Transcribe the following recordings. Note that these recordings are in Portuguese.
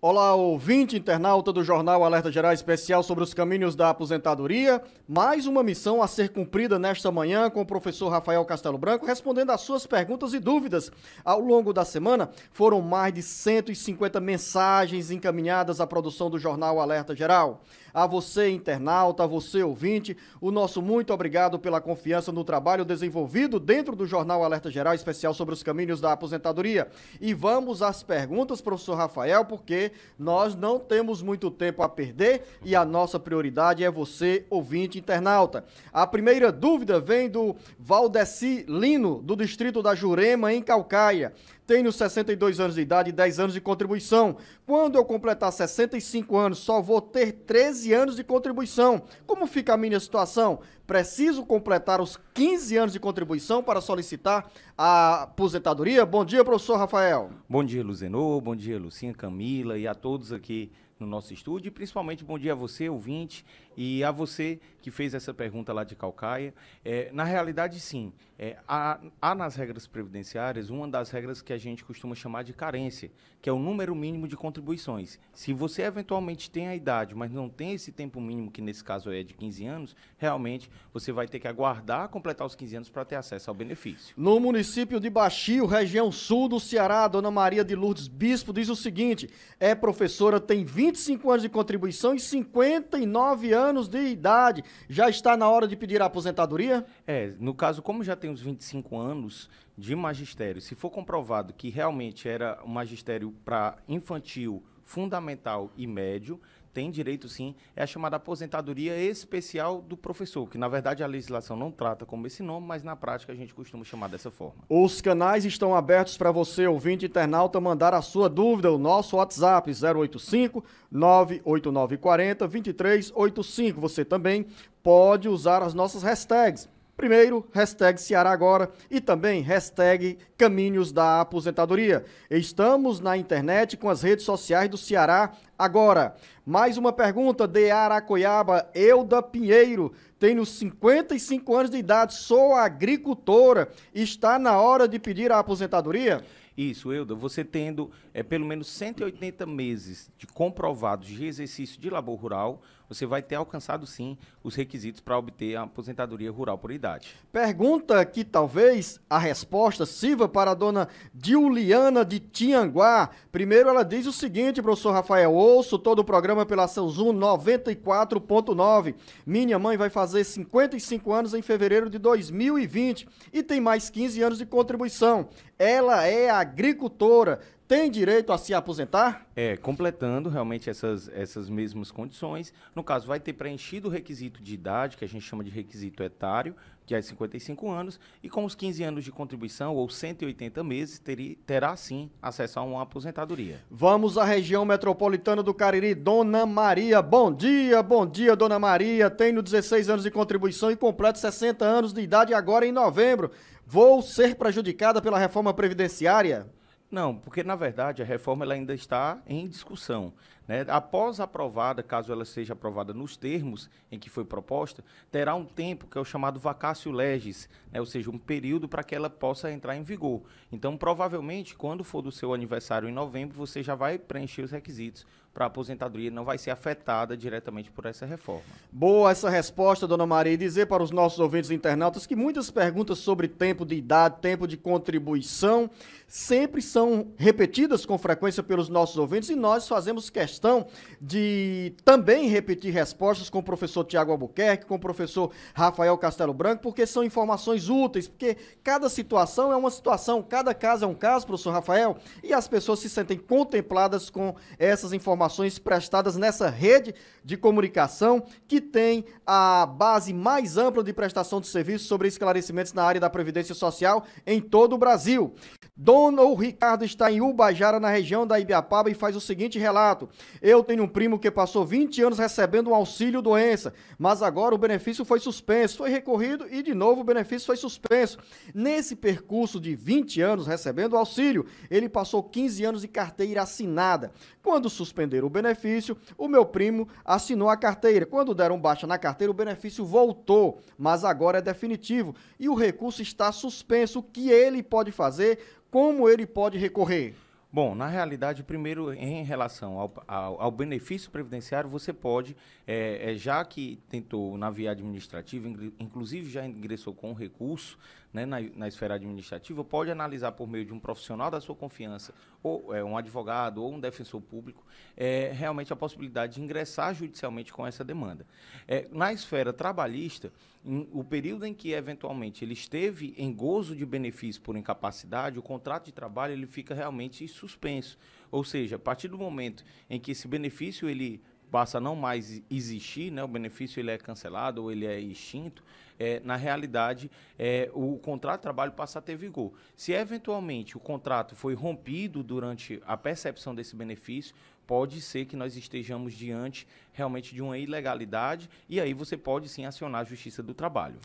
Olá, ouvinte internauta do Jornal Alerta Geral Especial sobre os caminhos da aposentadoria. Mais uma missão a ser cumprida nesta manhã com o professor Rafael Castelo Branco, respondendo às suas perguntas e dúvidas. Ao longo da semana, foram mais de 150 mensagens encaminhadas à produção do Jornal Alerta Geral. A você, internauta, a você, ouvinte, o nosso muito obrigado pela confiança no trabalho desenvolvido dentro do Jornal Alerta Geral Especial sobre os caminhos da aposentadoria. E vamos às perguntas, professor Rafael, porque nós não temos muito tempo a perder e a nossa prioridade é você, ouvinte internauta. A primeira dúvida vem do Valdeci Lino, do distrito da Jurema, em Calcaia. Tenho 62 anos de idade e 10 anos de contribuição. Quando eu completar 65 anos, só vou ter 13 anos de contribuição. Como fica a minha situação? Preciso completar os 15 anos de contribuição para solicitar a aposentadoria? Bom dia, professor Rafael. Bom dia, Luzenô. Bom dia, Lucinha Camila e a todos aqui no nosso estúdio. E principalmente bom dia a você, ouvinte. E a você que fez essa pergunta lá de Calcaia, é, na realidade, sim, é, há, há, nas regras previdenciárias uma das regras que a gente costuma chamar de carência, que é o número mínimo de contribuições. Se você eventualmente tem a idade, mas não tem esse tempo mínimo, que nesse caso é de 15 anos, realmente você vai ter que aguardar completar os 15 anos para ter acesso ao benefício. No município de Baxio, região sul do Ceará, dona Maria de Lourdes Bispo diz o seguinte: é professora, tem 25 anos de contribuição e 59 anos anos de idade, já está na hora de pedir a aposentadoria? É, no caso, como já tem os 25 anos de magistério, se for comprovado que realmente era um magistério para infantil fundamental e médio tem direito sim, é a chamada aposentadoria especial do professor, que na verdade a legislação não trata como esse nome, mas na prática a gente costuma chamar dessa forma. Os canais estão abertos para você, ouvinte internauta, mandar a sua dúvida, o nosso WhatsApp 085 98940 2385. Você também pode usar as nossas hashtags Primeiro, hashtag Ceará Agora e também hashtag Caminhos da Aposentadoria. Estamos na internet com as redes sociais do Ceará Agora. Mais uma pergunta de Aracoiaba, Euda Pinheiro. Tenho 55 anos de idade, sou agricultora. Está na hora de pedir a aposentadoria? Isso, Euda, você tendo é, pelo menos 180 meses de comprovados de exercício de labor rural, você vai ter alcançado sim os requisitos para obter a aposentadoria rural por idade. Pergunta que talvez a resposta sirva para a dona Juliana de Tianguá. Primeiro ela diz o seguinte, professor Rafael, ouço todo o programa pela Ação Zoom 94.9. Minha mãe vai fazer 55 anos em fevereiro de 2020 e tem mais 15 anos de contribuição. Ela é agricultora, tem direito a se aposentar? É, completando realmente essas, essas mesmas condições. No caso, vai ter preenchido o requisito de idade, que a gente chama de requisito etário, que é 55 anos, e com os 15 anos de contribuição ou 180 meses, teri, terá sim acesso a uma aposentadoria. Vamos à região metropolitana do Cariri, Dona Maria. Bom dia, bom dia, Dona Maria. Tenho 16 anos de contribuição e completo 60 anos de idade agora em novembro. Vou ser prejudicada pela reforma previdenciária? Não, porque na verdade a reforma ela ainda está em discussão. Né? Após aprovada, caso ela seja aprovada nos termos em que foi proposta, terá um tempo que é o chamado vacácio legis, né? ou seja, um período para que ela possa entrar em vigor. Então, provavelmente, quando for do seu aniversário em novembro, você já vai preencher os requisitos para a aposentadoria não vai ser afetada diretamente por essa reforma. Boa essa resposta, dona Maria, e dizer para os nossos ouvintes internautas que muitas perguntas sobre tempo de idade, tempo de contribuição, sempre são repetidas com frequência pelos nossos ouvintes e nós fazemos questão de também repetir respostas com o professor Tiago Albuquerque, com o professor Rafael Castelo Branco, porque são informações úteis, porque cada situação é uma situação, cada caso é um caso, professor Rafael, e as pessoas se sentem contempladas com essas informações informações prestadas nessa rede de comunicação, que tem a base mais ampla de prestação de serviços sobre esclarecimentos na área da Previdência Social em todo o Brasil. Dono Ricardo está em Ubajara, na região da Ibiapaba, e faz o seguinte relato: Eu tenho um primo que passou 20 anos recebendo um auxílio doença, mas agora o benefício foi suspenso. Foi recorrido e, de novo, o benefício foi suspenso. Nesse percurso de 20 anos recebendo o auxílio, ele passou 15 anos de carteira assinada. Quando suspenderam o benefício, o meu primo assinou a carteira. Quando deram baixa na carteira, o benefício voltou, mas agora é definitivo e o recurso está suspenso. O que ele pode fazer? Como ele pode recorrer? Bom, na realidade, primeiro, em relação ao, ao, ao benefício previdenciário, você pode, é, é, já que tentou na via administrativa, inclusive já ingressou com recurso, né, na, na esfera administrativa pode analisar por meio de um profissional da sua confiança, ou é, um advogado ou um defensor público, é, realmente a possibilidade de ingressar judicialmente com essa demanda. É, na esfera trabalhista, em, o período em que eventualmente ele esteve em gozo de benefício por incapacidade, o contrato de trabalho ele fica realmente suspenso. Ou seja, a partir do momento em que esse benefício ele passa a não mais existir, né? o benefício ele é cancelado ou ele é extinto, é, na realidade, é, o contrato de trabalho passa a ter vigor. Se eventualmente o contrato foi rompido durante a percepção desse benefício, pode ser que nós estejamos diante realmente de uma ilegalidade e aí você pode sim acionar a Justiça do Trabalho.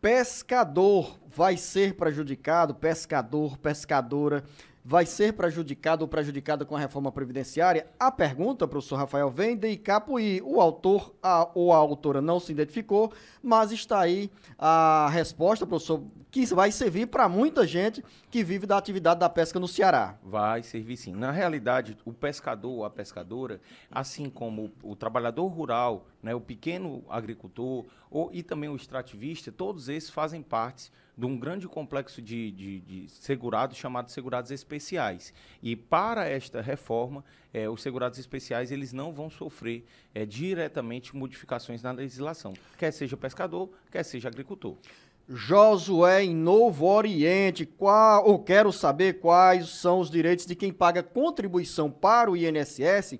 Pescador vai ser prejudicado, pescador, pescadora vai ser prejudicado ou prejudicada com a reforma previdenciária? A pergunta, professor Rafael, vem de Icapuí. O autor a, ou a autora não se identificou, mas está aí a resposta, professor, que vai servir para muita gente que vive da atividade da pesca no Ceará. Vai servir sim. Na realidade, o pescador ou a pescadora, assim como o, o trabalhador rural, né, o pequeno agricultor ou, e também o extrativista, todos esses fazem parte de um grande complexo de, de, de segurados chamados segurados especiais. E para esta reforma, eh, os segurados especiais eles não vão sofrer eh, diretamente modificações na legislação, quer seja pescador, quer seja agricultor. Josué em Novo Oriente, qual, ou quero saber quais são os direitos de quem paga contribuição para o INSS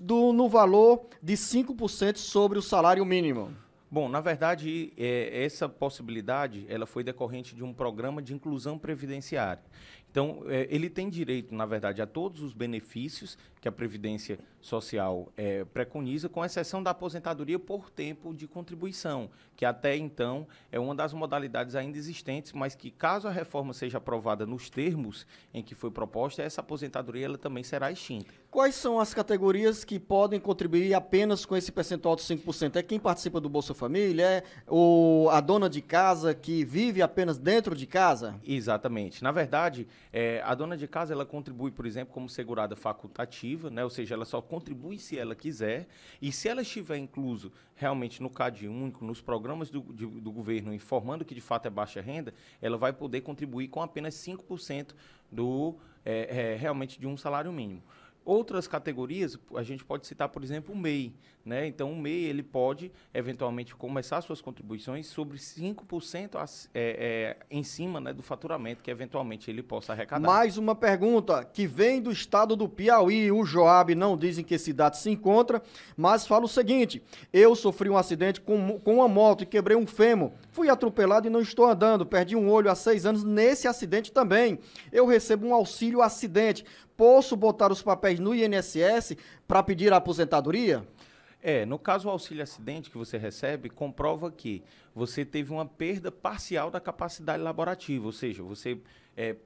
do, no valor de 5% sobre o salário mínimo. Bom, na verdade, é, essa possibilidade ela foi decorrente de um programa de inclusão previdenciária. Então, é, ele tem direito, na verdade, a todos os benefícios que a Previdência Social é, preconiza, com exceção da aposentadoria por tempo de contribuição, que até então é uma das modalidades ainda existentes, mas que, caso a reforma seja aprovada nos termos em que foi proposta, essa aposentadoria ela também será extinta. Quais são as categorias que podem contribuir apenas com esse percentual de 5%? É quem participa do Bolsa Família? É o, a dona de casa que vive apenas dentro de casa? Exatamente. Na verdade, é, a dona de casa ela contribui, por exemplo, como segurada facultativa, né? ou seja, ela só contribui se ela quiser. E se ela estiver incluso realmente no CAD único, nos programas do, de, do governo, informando que de fato é baixa renda, ela vai poder contribuir com apenas 5% do, é, é, realmente de um salário mínimo. Outras categorias, a gente pode citar, por exemplo, o MEI. Né? Então, o MEI ele pode, eventualmente, começar suas contribuições sobre 5% as é, é, em cima né, do faturamento que, eventualmente, ele possa arrecadar. Mais uma pergunta que vem do estado do Piauí. O Joab não diz em que cidade se encontra, mas fala o seguinte: eu sofri um acidente com, com uma moto e quebrei um fêmur. Fui atropelado e não estou andando. Perdi um olho há seis anos nesse acidente também. Eu recebo um auxílio acidente posso botar os papéis no INSS para pedir a aposentadoria? É, no caso o auxílio acidente que você recebe, comprova que você teve uma perda parcial da capacidade laborativa, ou seja, você é,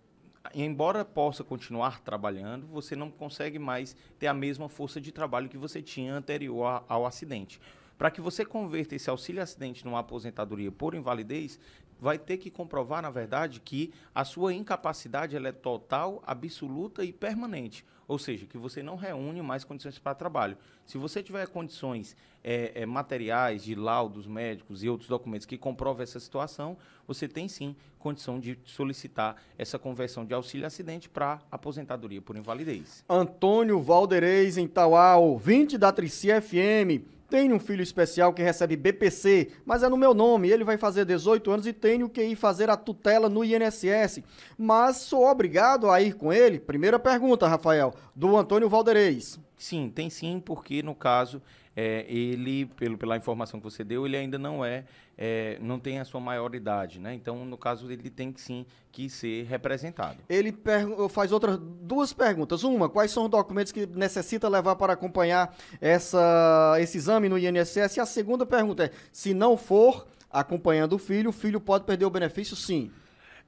embora possa continuar trabalhando, você não consegue mais ter a mesma força de trabalho que você tinha anterior a, ao acidente. Para que você converta esse auxílio acidente numa aposentadoria por invalidez, vai ter que comprovar, na verdade, que a sua incapacidade é total, absoluta e permanente. Ou seja, que você não reúne mais condições para trabalho. Se você tiver condições é, é, materiais, de laudos médicos e outros documentos que comprovem essa situação, você tem sim condição de solicitar essa conversão de auxílio acidente para aposentadoria por invalidez. Antônio Valderez, em Tauá, ouvinte da Trici FM. Tenho um filho especial que recebe BPC, mas é no meu nome. Ele vai fazer 18 anos e tenho que ir fazer a tutela no INSS. Mas sou obrigado a ir com ele? Primeira pergunta, Rafael do Antônio Valdeires. Sim, tem sim, porque no caso é, ele, pelo, pela informação que você deu, ele ainda não é, é, não tem a sua maioridade, né? Então, no caso, ele tem sim que ser representado. Ele faz outras duas perguntas. Uma, quais são os documentos que necessita levar para acompanhar essa, esse exame no INSS? E a segunda pergunta é, se não for acompanhando o filho, o filho pode perder o benefício? Sim.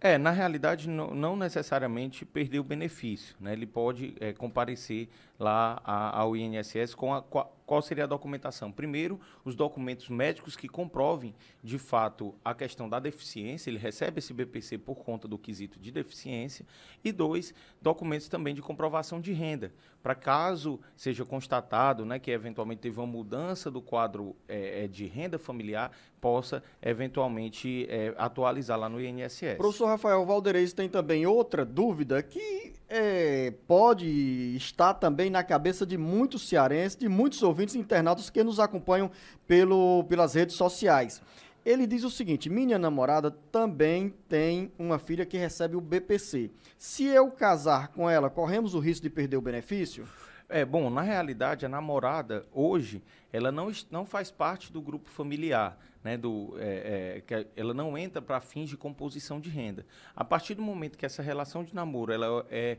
É, na realidade, não, necessariamente perder o benefício. Né? Ele pode é, comparecer lá a, ao INSS com a, qual seria a documentação? Primeiro, os documentos médicos que comprovem, de fato, a questão da deficiência, ele recebe esse BPC por conta do quesito de deficiência. E dois, documentos também de comprovação de renda, para caso seja constatado né, que eventualmente teve uma mudança do quadro é, é de renda familiar, possa eventualmente é, atualizar lá no INSS. Professor Rafael Valderez tem também outra dúvida que é, pode estar também na cabeça de muitos cearenses, de muitos ouvintes internautas que nos acompanham pelo, pelas redes sociais. Ele diz o seguinte: minha namorada também tem uma filha que recebe o BPC. Se eu casar com ela, corremos o risco de perder o benefício? É, bom, na realidade, a namorada, hoje, ela não, não faz parte do grupo familiar né, do, é, é, que ela não entra para fins de composição de renda. A partir do momento que essa relação de namoro ela é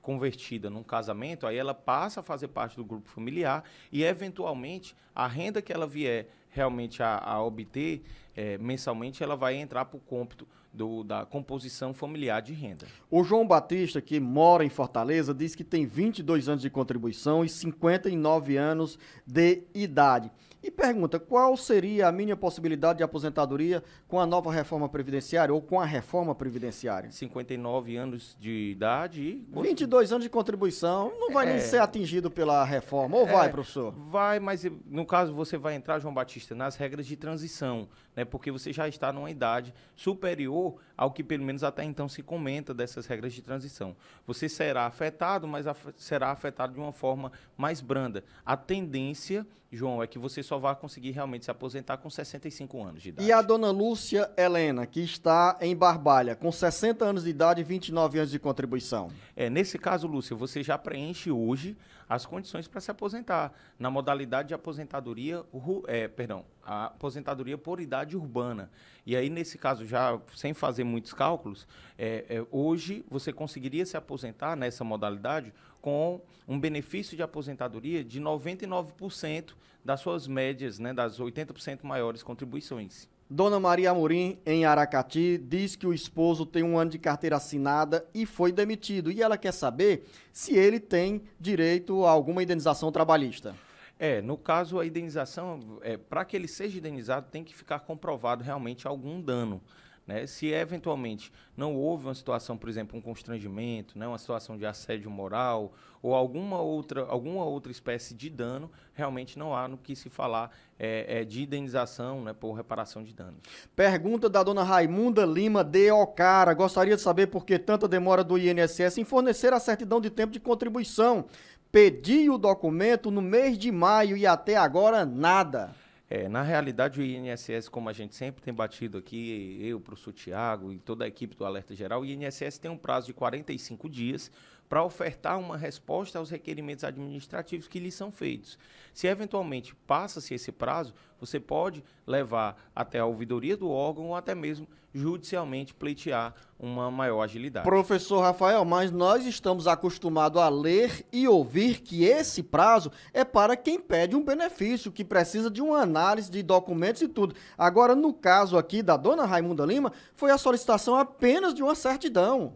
convertida num casamento, aí ela passa a fazer parte do grupo familiar e, eventualmente, a renda que ela vier realmente a, a obter é, mensalmente, ela vai entrar para o cômpito do, da composição familiar de renda. O João Batista, que mora em Fortaleza, diz que tem 22 anos de contribuição e 59 anos de idade. E pergunta: qual seria a mínima possibilidade de aposentadoria com a nova reforma previdenciária ou com a reforma previdenciária? 59 anos de idade e. 22 anos de contribuição. Não vai é... nem ser atingido pela reforma. Ou é... vai, professor? Vai, mas no caso você vai entrar, João Batista, nas regras de transição né? Porque você já está numa idade superior ao que pelo menos até então se comenta dessas regras de transição. Você será afetado, mas af será afetado de uma forma mais branda. A tendência, João, é que você só vá conseguir realmente se aposentar com 65 anos de idade. E a dona Lúcia Helena, que está em Barbalha, com 60 anos de idade e 29 anos de contribuição? É, nesse caso, Lúcia, você já preenche hoje as condições para se aposentar na modalidade de aposentadoria, é, perdão, aposentadoria por idade urbana. E aí nesse caso já sem fazer muitos cálculos, é, é, hoje você conseguiria se aposentar nessa modalidade com um benefício de aposentadoria de 99% das suas médias, né, das 80% maiores contribuições. Dona Maria Amorim, em Aracati, diz que o esposo tem um ano de carteira assinada e foi demitido. E ela quer saber se ele tem direito a alguma indenização trabalhista. É, no caso, a indenização, é, para que ele seja indenizado, tem que ficar comprovado realmente algum dano. Né? Se eventualmente não houve uma situação, por exemplo, um constrangimento, né? uma situação de assédio moral ou alguma outra, alguma outra espécie de dano, realmente não há no que se falar é, é, de indenização né? por reparação de danos. Pergunta da dona Raimunda Lima de Ocara. Gostaria de saber por que tanta demora do INSS em fornecer a certidão de tempo de contribuição. Pedi o documento no mês de maio e até agora nada. É, na realidade, o INSS, como a gente sempre tem batido aqui, eu, o professor Tiago e toda a equipe do Alerta Geral, o INSS tem um prazo de 45 dias para ofertar uma resposta aos requerimentos administrativos que lhe são feitos. Se eventualmente passa-se esse prazo, você pode levar até a ouvidoria do órgão ou até mesmo judicialmente pleitear uma maior agilidade. Professor Rafael, mas nós estamos acostumados a ler e ouvir que esse prazo é para quem pede um benefício, que precisa de uma análise de documentos e tudo. Agora, no caso aqui da dona Raimunda Lima, foi a solicitação apenas de uma certidão.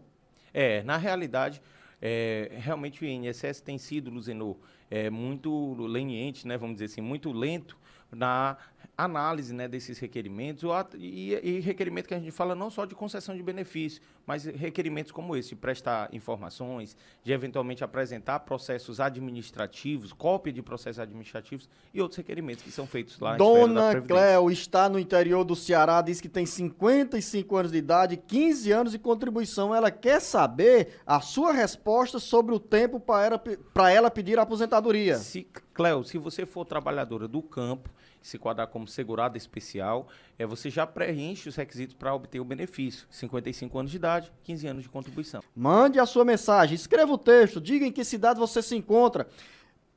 É, na realidade, é, realmente o INSS tem sido, Luzenor, é, muito leniente, né, vamos dizer assim, muito lento na análise né, desses requerimentos e, e requerimento que a gente fala não só de concessão de benefício, mas requerimentos como esse, de prestar informações, de eventualmente apresentar processos administrativos, cópia de processos administrativos e outros requerimentos que são feitos lá. Dona Cléo está no interior do Ceará, diz que tem 55 anos de idade, 15 anos de contribuição. Ela quer saber a sua resposta sobre o tempo para ela, ela pedir a aposentadoria. Se, Cléo, se você for trabalhadora do campo se quadrar como segurado especial, é, você já preenche os requisitos para obter o benefício. 55 anos de idade, 15 anos de contribuição. Mande a sua mensagem, escreva o texto, diga em que cidade você se encontra.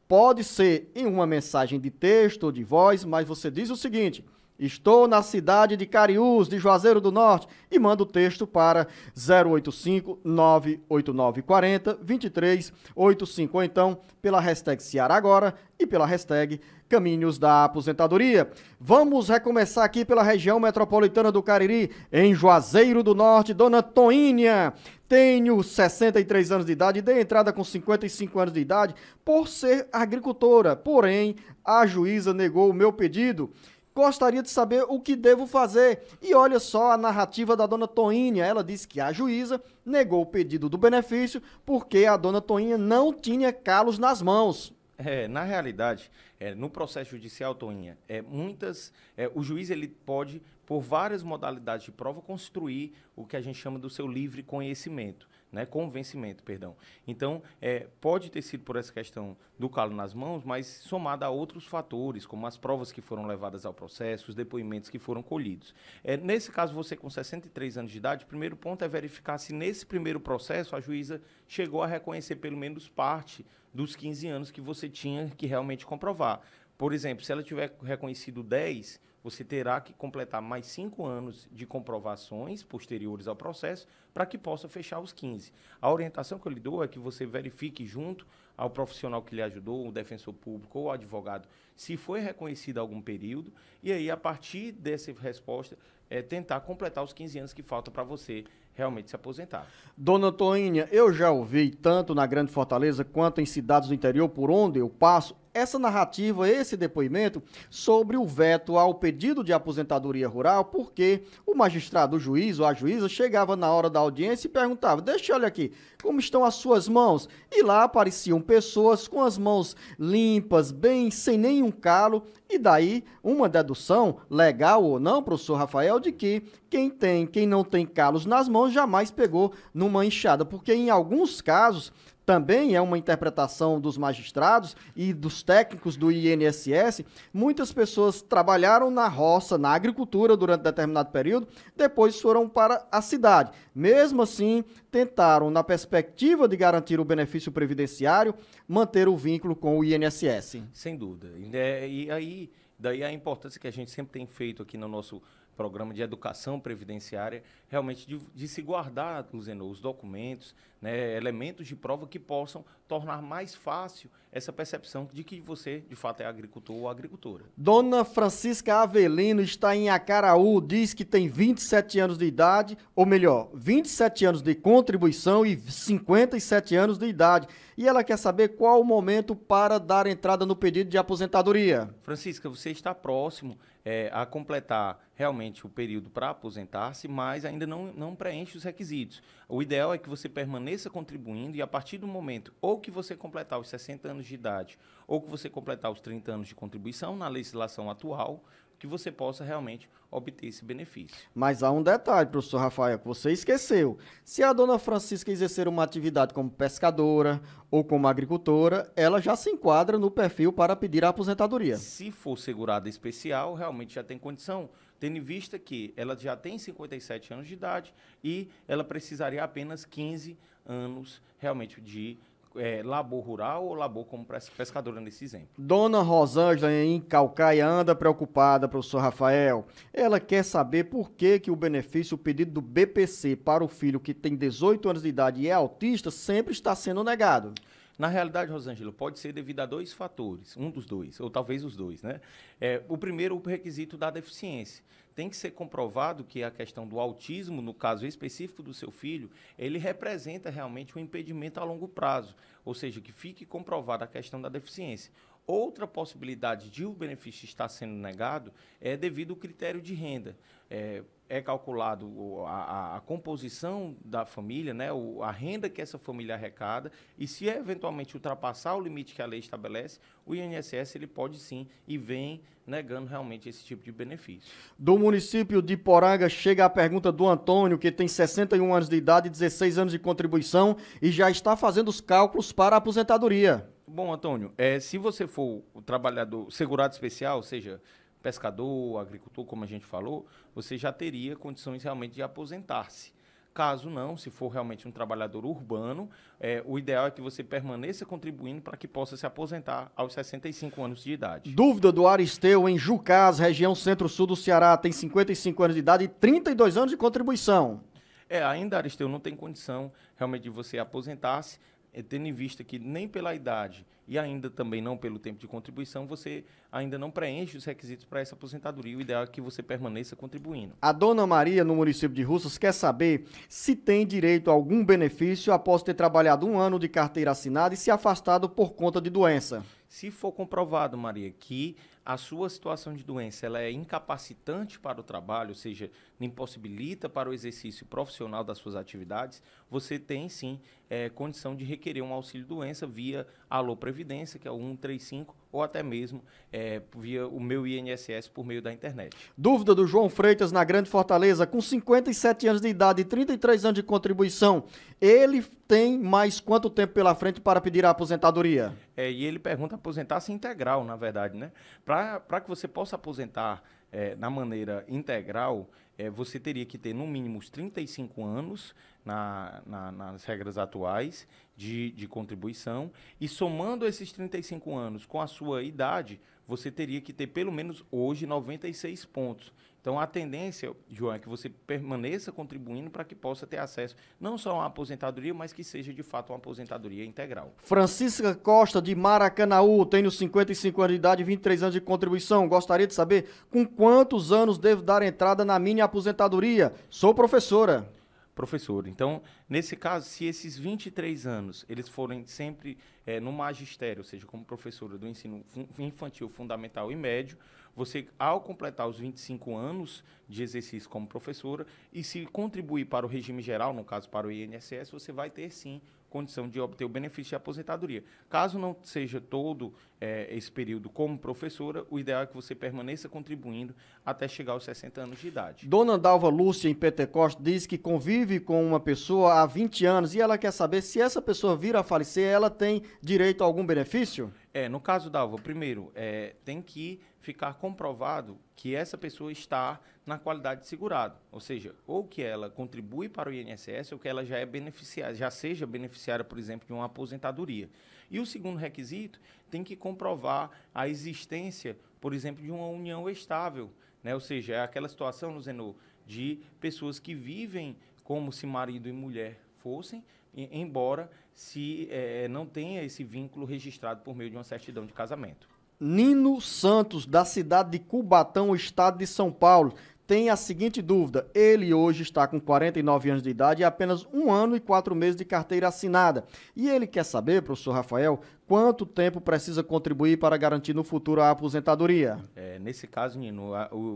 Pode ser em uma mensagem de texto ou de voz, mas você diz o seguinte: Estou na cidade de Cariús, de Juazeiro do Norte, e mando o texto para 085 98940 2385, ou então pela hashtag Ceará Agora e pela hashtag Caminhos da Aposentadoria. Vamos recomeçar aqui pela região metropolitana do Cariri, em Juazeiro do Norte, Dona Toínia. Tenho 63 anos de idade, dei entrada com 55 anos de idade por ser agricultora, porém a juíza negou o meu pedido. Gostaria de saber o que devo fazer. E olha só a narrativa da dona Toinha. Ela disse que a juíza negou o pedido do benefício porque a dona Toinha não tinha calos nas mãos. É, na realidade, é, no processo judicial, Toninha, é, muitas, é, o juiz ele pode, por várias modalidades de prova, construir o que a gente chama do seu livre conhecimento né? Com vencimento, perdão. Então, é, pode ter sido por essa questão do calo nas mãos, mas somada a outros fatores, como as provas que foram levadas ao processo, os depoimentos que foram colhidos. É, nesse caso, você com 63 anos de idade, o primeiro ponto é verificar se nesse primeiro processo a juíza chegou a reconhecer pelo menos parte dos 15 anos que você tinha que realmente comprovar. Por exemplo, se ela tiver reconhecido 10, você terá que completar mais cinco anos de comprovações posteriores ao processo para que possa fechar os 15. A orientação que eu lhe dou é que você verifique junto ao profissional que lhe ajudou, o defensor público ou o advogado, se foi reconhecido algum período, e aí, a partir dessa resposta, é, tentar completar os 15 anos que faltam para você realmente se aposentar. Dona Toinha, eu já ouvi tanto na Grande Fortaleza quanto em cidades do interior, por onde eu passo, essa narrativa, esse depoimento sobre o veto ao pedido de aposentadoria rural, porque o magistrado, o juiz ou a juíza chegava na hora da audiência e perguntava: Deixa eu olhar aqui, como estão as suas mãos? E lá apareciam pessoas com as mãos limpas, bem, sem nenhum calo, e daí uma dedução, legal ou não, professor Rafael, de que quem tem, quem não tem calos nas mãos jamais pegou numa enxada, porque em alguns casos também é uma interpretação dos magistrados e dos técnicos do INSS, muitas pessoas trabalharam na roça, na agricultura durante determinado período, depois foram para a cidade. Mesmo assim, tentaram, na perspectiva de garantir o benefício previdenciário, manter o vínculo com o INSS. Sem dúvida. Né, e aí, daí a importância que a gente sempre tem feito aqui no nosso programa de educação previdenciária, realmente de, de se guardar, Luzenor, os documentos, né, elementos de prova que possam tornar mais fácil essa percepção de que você, de fato, é agricultor ou agricultora. Dona Francisca Avelino está em Acaraú, diz que tem 27 anos de idade, ou melhor, 27 anos de contribuição e 57 anos de idade. E ela quer saber qual o momento para dar entrada no pedido de aposentadoria. Francisca, você está próximo é, a completar realmente o período para aposentar-se, mas ainda não, não preenche os requisitos. O ideal é que você permaneça contribuindo e a partir do momento ou que você completar os 60 anos de idade ou que você completar os 30 anos de contribuição na legislação atual, que você possa realmente obter esse benefício. Mas há um detalhe, professor Rafael, que você esqueceu. Se a dona Francisca exercer uma atividade como pescadora ou como agricultora, ela já se enquadra no perfil para pedir a aposentadoria. Se for segurada especial, realmente já tem condição, tendo em vista que ela já tem 57 anos de idade e ela precisaria apenas 15 anos realmente de é, labor rural ou labor como pescadora nesse exemplo? Dona Rosângela em Calcaia anda preocupada, professor Rafael. Ela quer saber por que, que o benefício, o pedido do BPC para o filho que tem 18 anos de idade e é autista, sempre está sendo negado. Na realidade, Rosângela, pode ser devido a dois fatores, um dos dois, ou talvez os dois, né? É, o primeiro, o requisito da deficiência. Tem que ser comprovado que a questão do autismo, no caso específico do seu filho, ele representa realmente um impedimento a longo prazo, ou seja, que fique comprovada a questão da deficiência. Outra possibilidade de o benefício estar sendo negado é devido ao critério de renda. É, é calculado a, a, a, composição da família, né, o, a renda que essa família arrecada, e se eventualmente ultrapassar o limite que a lei estabelece, o INSS ele pode sim e vem negando realmente esse tipo de benefício. Do município de Poranga chega a pergunta do Antônio, que tem 61 anos de idade, 16 anos de contribuição e já está fazendo os cálculos para a aposentadoria. Bom, Antônio, é, se você for o trabalhador segurado especial, ou seja, pescador, agricultor, como a gente falou, você já teria condições realmente de aposentar-se. Caso não, se for realmente um trabalhador urbano, é, o ideal é que você permaneça contribuindo para que possa se aposentar aos 65 anos de idade. Dúvida do Aristeu em Jucás, região centro-sul do Ceará, tem 55 anos de idade e 32 anos de contribuição. É, ainda, Aristeu, não tem condição realmente de você aposentar-se, é, tendo em vista que nem pela idade e ainda também não pelo tempo de contribuição, você ainda não preenche os requisitos para essa aposentadoria. O ideal é que você permaneça contribuindo. A dona Maria, no município de Russas, quer saber se tem direito a algum benefício após ter trabalhado um ano de carteira assinada e se afastado por conta de doença. Se for comprovado, Maria, que a sua situação de doença ela é incapacitante para o trabalho, ou seja, impossibilita para o exercício profissional das suas atividades, você tem sim é, condição de requerer um auxílio-doença via Alô Previdência, que é o 135, ou até mesmo é, via o meu INSS por meio da internet. Dúvida do João Freitas na Grande Fortaleza, com 57 anos de idade e 33 anos de contribuição, ele tem mais quanto tempo pela frente para pedir a aposentadoria? É, e ele pergunta aposentar-se integral, na verdade, né? Para para que você possa aposentar é, na maneira integral, é, você teria que ter no mínimo os 35 anos na, na, nas regras atuais de, de contribuição. E somando esses 35 anos com a sua idade, você teria que ter pelo menos hoje 96 pontos. Então, a tendência, João, é que você permaneça contribuindo para que possa ter acesso não só a uma aposentadoria, mas que seja de fato uma aposentadoria integral. Francisca Costa, de Maracanaú, tenho 55 anos de idade e 23 anos de contribuição. Gostaria de saber com quantos anos devo dar entrada na minha aposentadoria. Sou professora. Professora, então, nesse caso, se esses 23 anos eles forem sempre é, no magistério, ou seja, como professora do ensino infantil, fundamental e médio, você, ao completar os 25 anos de exercício como professora, e se contribuir para o regime geral, no caso para o INSS, você vai ter sim condição de obter o benefício de aposentadoria. Caso não seja todo é, esse período como professora, o ideal é que você permaneça contribuindo até chegar aos 60 anos de idade. Dona Dalva Lúcia, em Pentecoste, diz que convive com uma pessoa há 20 anos e ela quer saber se essa pessoa vir a falecer, ela tem direito a algum benefício? É, no caso, Dalva, primeiro, é, tem que ficar comprovado que essa pessoa está na qualidade de segurado, ou seja, ou que ela contribui para o INSS ou que ela já é beneficiária, já seja beneficiária, por exemplo, de uma aposentadoria. E o segundo requisito tem que comprovar a existência, por exemplo, de uma união estável, né? Ou seja, é aquela situação no Zenô, de pessoas que vivem como se marido e mulher fossem, embora se é, não tenha esse vínculo registrado por meio de uma certidão de casamento. Nino Santos, da cidade de Cubatão, estado de São Paulo, tem a seguinte dúvida. Ele hoje está com 49 anos de idade e apenas um ano e quatro meses de carteira assinada. E ele quer saber, professor Rafael, quanto tempo precisa contribuir para garantir no futuro a aposentadoria? É, nesse caso, Nino,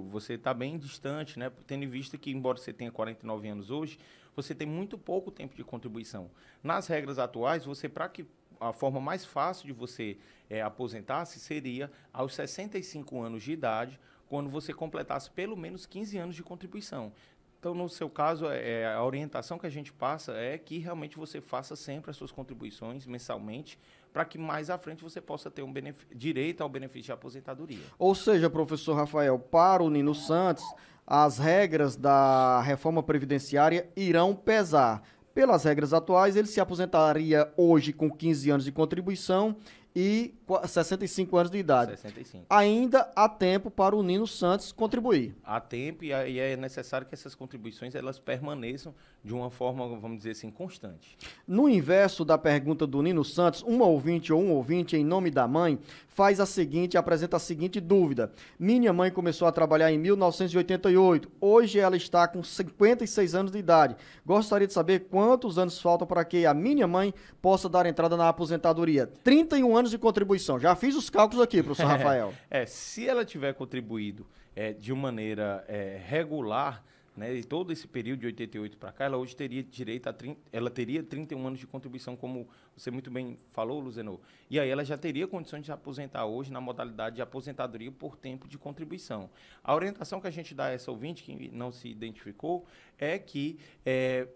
você está bem distante, né? Tendo em vista que, embora você tenha 49 anos hoje, você tem muito pouco tempo de contribuição. Nas regras atuais, você, para que a forma mais fácil de você é, aposentasse seria aos 65 anos de idade, quando você completasse pelo menos 15 anos de contribuição. Então, no seu caso, é, é, a orientação que a gente passa é que realmente você faça sempre as suas contribuições mensalmente, para que mais à frente você possa ter um direito ao benefício de aposentadoria. Ou seja, professor Rafael, para o Nino Santos, as regras da reforma previdenciária irão pesar. Pelas regras atuais, ele se aposentaria hoje com 15 anos de contribuição e 65 anos de idade. 65. Ainda há tempo para o Nino Santos contribuir. Há tempo e é, é necessário que essas contribuições elas permaneçam de uma forma, vamos dizer assim, constante. No inverso da pergunta do Nino Santos, um ouvinte ou um ouvinte, em nome da mãe, faz a seguinte, apresenta a seguinte dúvida. Minha mãe começou a trabalhar em 1988. Hoje ela está com 56 anos de idade. Gostaria de saber quantos anos faltam para que a minha mãe possa dar entrada na aposentadoria. 31 anos de contribuição. Já fiz os cálculos aqui, professor Rafael. É, se ela tiver contribuído é, de maneira é, regular né? E todo esse período de 88 para cá, ela hoje teria direito a 30, ela teria 31 anos de contribuição, como você muito bem falou, Luzeno. E aí ela já teria condições de se aposentar hoje na modalidade de aposentadoria por tempo de contribuição. A orientação que a gente dá a essa ouvinte que não se identificou é que é,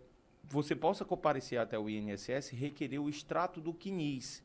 você possa comparecer até o INSS requerer o extrato do CNIS,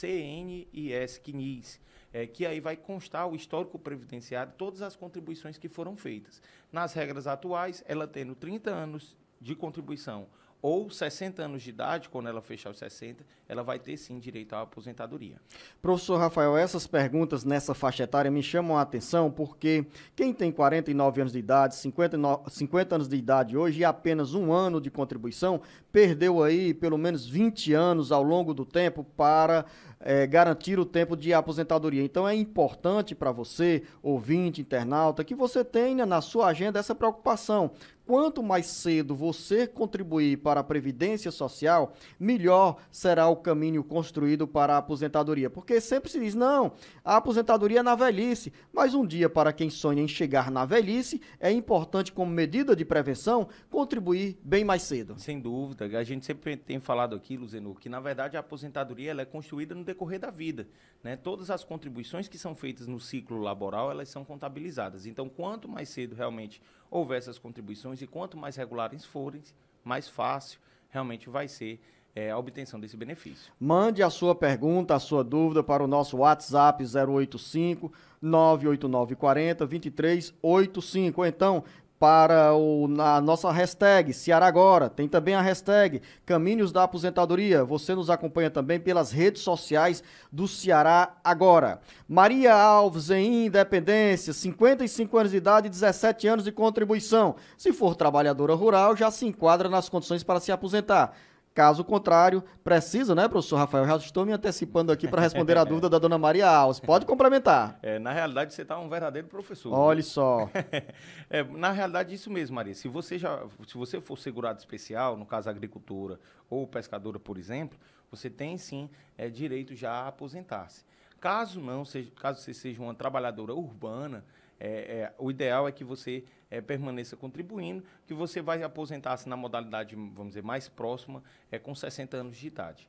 CNIS, CNIS é, que aí vai constar o histórico previdenciário, todas as contribuições que foram feitas. Nas regras atuais, ela tendo 30 anos de contribuição ou 60 anos de idade, quando ela fechar os 60, ela vai ter sim direito à aposentadoria. Professor Rafael, essas perguntas nessa faixa etária me chamam a atenção porque quem tem 49 anos de idade, 59, 50 anos de idade hoje e apenas um ano de contribuição, perdeu aí pelo menos 20 anos ao longo do tempo para é, garantir o tempo de aposentadoria. Então é importante para você, ouvinte, internauta, que você tenha na sua agenda essa preocupação. Quanto mais cedo você contribuir para a Previdência Social, melhor será o caminho construído para a aposentadoria. Porque sempre se diz, não, a aposentadoria é na velhice. Mas um dia, para quem sonha em chegar na velhice, é importante, como medida de prevenção, contribuir bem mais cedo. Sem dúvida. A gente sempre tem falado aqui, Luzeno, que na verdade a aposentadoria ela é construída no decorrer da vida. Né? Todas as contribuições que são feitas no ciclo laboral, elas são contabilizadas. Então, quanto mais cedo realmente houver essas contribuições e quanto mais regulares forem, mais fácil realmente vai ser é, a obtenção desse benefício. Mande a sua pergunta, a sua dúvida para o nosso WhatsApp 085 98940 2385. Ou então, para o, a nossa hashtag Ceará Agora. Tem também a hashtag Caminhos da Aposentadoria. Você nos acompanha também pelas redes sociais do Ceará Agora. Maria Alves em Independência, 55 anos de idade e 17 anos de contribuição. Se for trabalhadora rural, já se enquadra nas condições para se aposentar. Caso contrário, precisa, né, professor Rafael? Já estou me antecipando aqui para responder a dúvida da dona Maria Alves. Pode complementar. É, na realidade, você está um verdadeiro professor. Olha né? só. é, na realidade, isso mesmo, Maria. Se você, já, se você for segurado especial, no caso agricultura ou pescadora, por exemplo, você tem sim é, direito já a aposentar-se. Caso não, seja, caso você seja uma trabalhadora urbana, é, é, o ideal é que você é, permaneça contribuindo, que você vai aposentar-se na modalidade, vamos dizer, mais próxima, é com 60 anos de idade.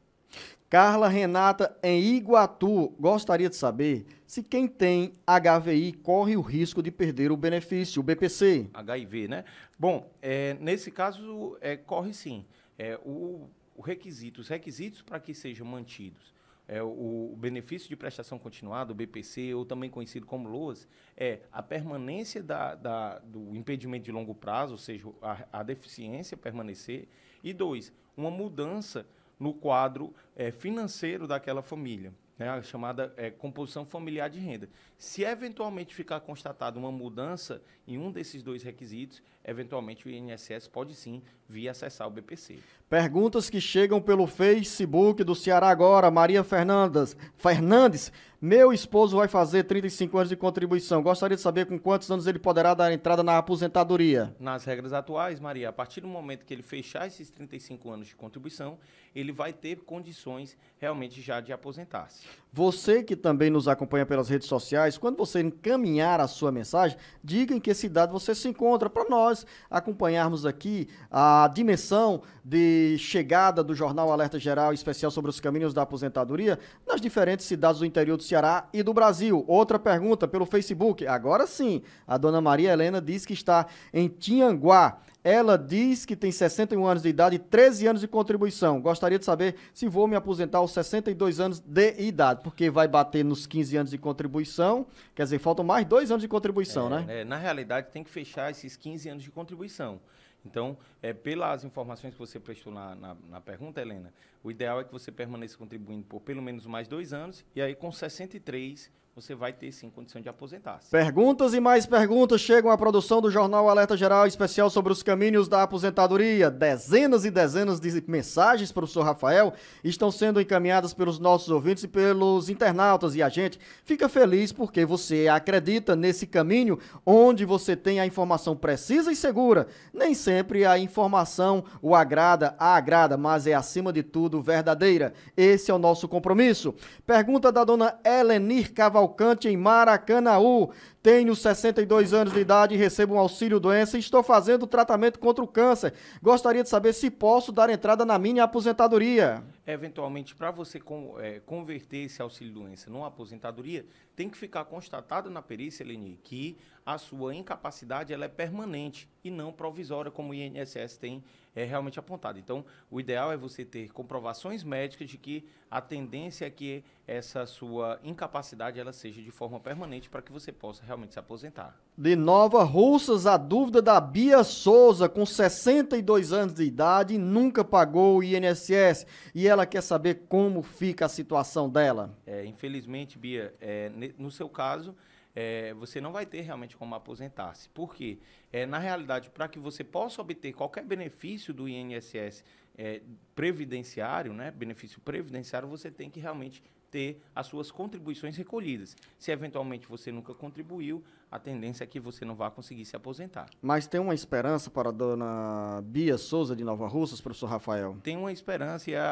Carla Renata, em Iguatu, gostaria de saber se quem tem HVI corre o risco de perder o benefício, o BPC. HIV, né? Bom, é, nesse caso, é, corre sim. É, o, o requisito, os requisitos para que sejam mantidos é, o benefício de prestação continuada, o BPC, ou também conhecido como LOAS, é a permanência da, da, do impedimento de longo prazo, ou seja, a, a deficiência permanecer, e dois, uma mudança no quadro é, financeiro daquela família, né, a chamada é, composição familiar de renda. Se eventualmente ficar constatada uma mudança em um desses dois requisitos, eventualmente o INSS pode sim vir acessar o BPC. Perguntas que chegam pelo Facebook do Ceará Agora, Maria Fernandes. Fernandes, meu esposo vai fazer 35 anos de contribuição. Gostaria de saber com quantos anos ele poderá dar entrada na aposentadoria. Nas regras atuais, Maria, a partir do momento que ele fechar esses 35 anos de contribuição, ele vai ter condições realmente já de aposentar-se. Você que também nos acompanha pelas redes sociais, quando você encaminhar a sua mensagem, diga em que cidade você se encontra para nós acompanharmos aqui a dimensão de chegada do jornal Alerta Geral especial sobre os caminhos da aposentadoria nas diferentes cidades do interior do Ceará e do Brasil. Outra pergunta pelo Facebook. Agora sim, a dona Maria Helena diz que está em Tianguá. Ela diz que tem 61 anos de idade e 13 anos de contribuição. Gostaria de saber se vou me aposentar aos 62 anos de idade, porque vai bater nos 15 anos de contribuição. Quer dizer, faltam mais dois anos de contribuição, é, né? É, na realidade, tem que fechar esses 15 anos de contribuição. Então, é, pelas informações que você prestou na, na, na, pergunta, Helena, o ideal é que você permaneça contribuindo por pelo menos mais dois anos, e aí com 63 você vai ter sim condição de aposentar. Perguntas e mais perguntas chegam à produção do Jornal Alerta Geral especial sobre os caminhos da aposentadoria. Dezenas e dezenas de mensagens, para o senhor Rafael, estão sendo encaminhadas pelos nossos ouvintes e pelos internautas. E a gente fica feliz porque você acredita nesse caminho onde você tem a informação precisa e segura. Nem sempre a informação o agrada, a agrada, mas é acima de tudo verdadeira. Esse é o nosso compromisso. Pergunta da dona Helenir Cavalcante Cavalcante, em Maracanaú. Tenho 62 anos de idade e recebo um auxílio doença e estou fazendo tratamento contra o câncer. Gostaria de saber se posso dar entrada na minha aposentadoria. Eventualmente, para você com, é, converter esse auxílio doença numa aposentadoria, tem que ficar constatado na perícia, Leni, que a sua incapacidade ela é permanente e não provisória, como o INSS tem é, realmente apontado. Então, o ideal é você ter comprovações médicas de que a tendência é que essa sua incapacidade ela seja de forma permanente para que você possa realmente se aposentar. De Nova Russas, a dúvida da Bia Souza, com 62 anos de idade, nunca pagou o INSS e ela quer saber como fica a situação dela. É, infelizmente, Bia, é, no seu caso é, você não vai ter realmente como aposentar-se. Por quê? É, na realidade, para que você possa obter qualquer benefício do INSS é, previdenciário, né, benefício previdenciário, você tem que realmente ter as suas contribuições recolhidas. Se eventualmente você nunca contribuiu, a tendência é que você não vá conseguir se aposentar. Mas tem uma esperança para a dona Bia Souza de Nova Russas, professor Rafael? Tem uma esperança e é,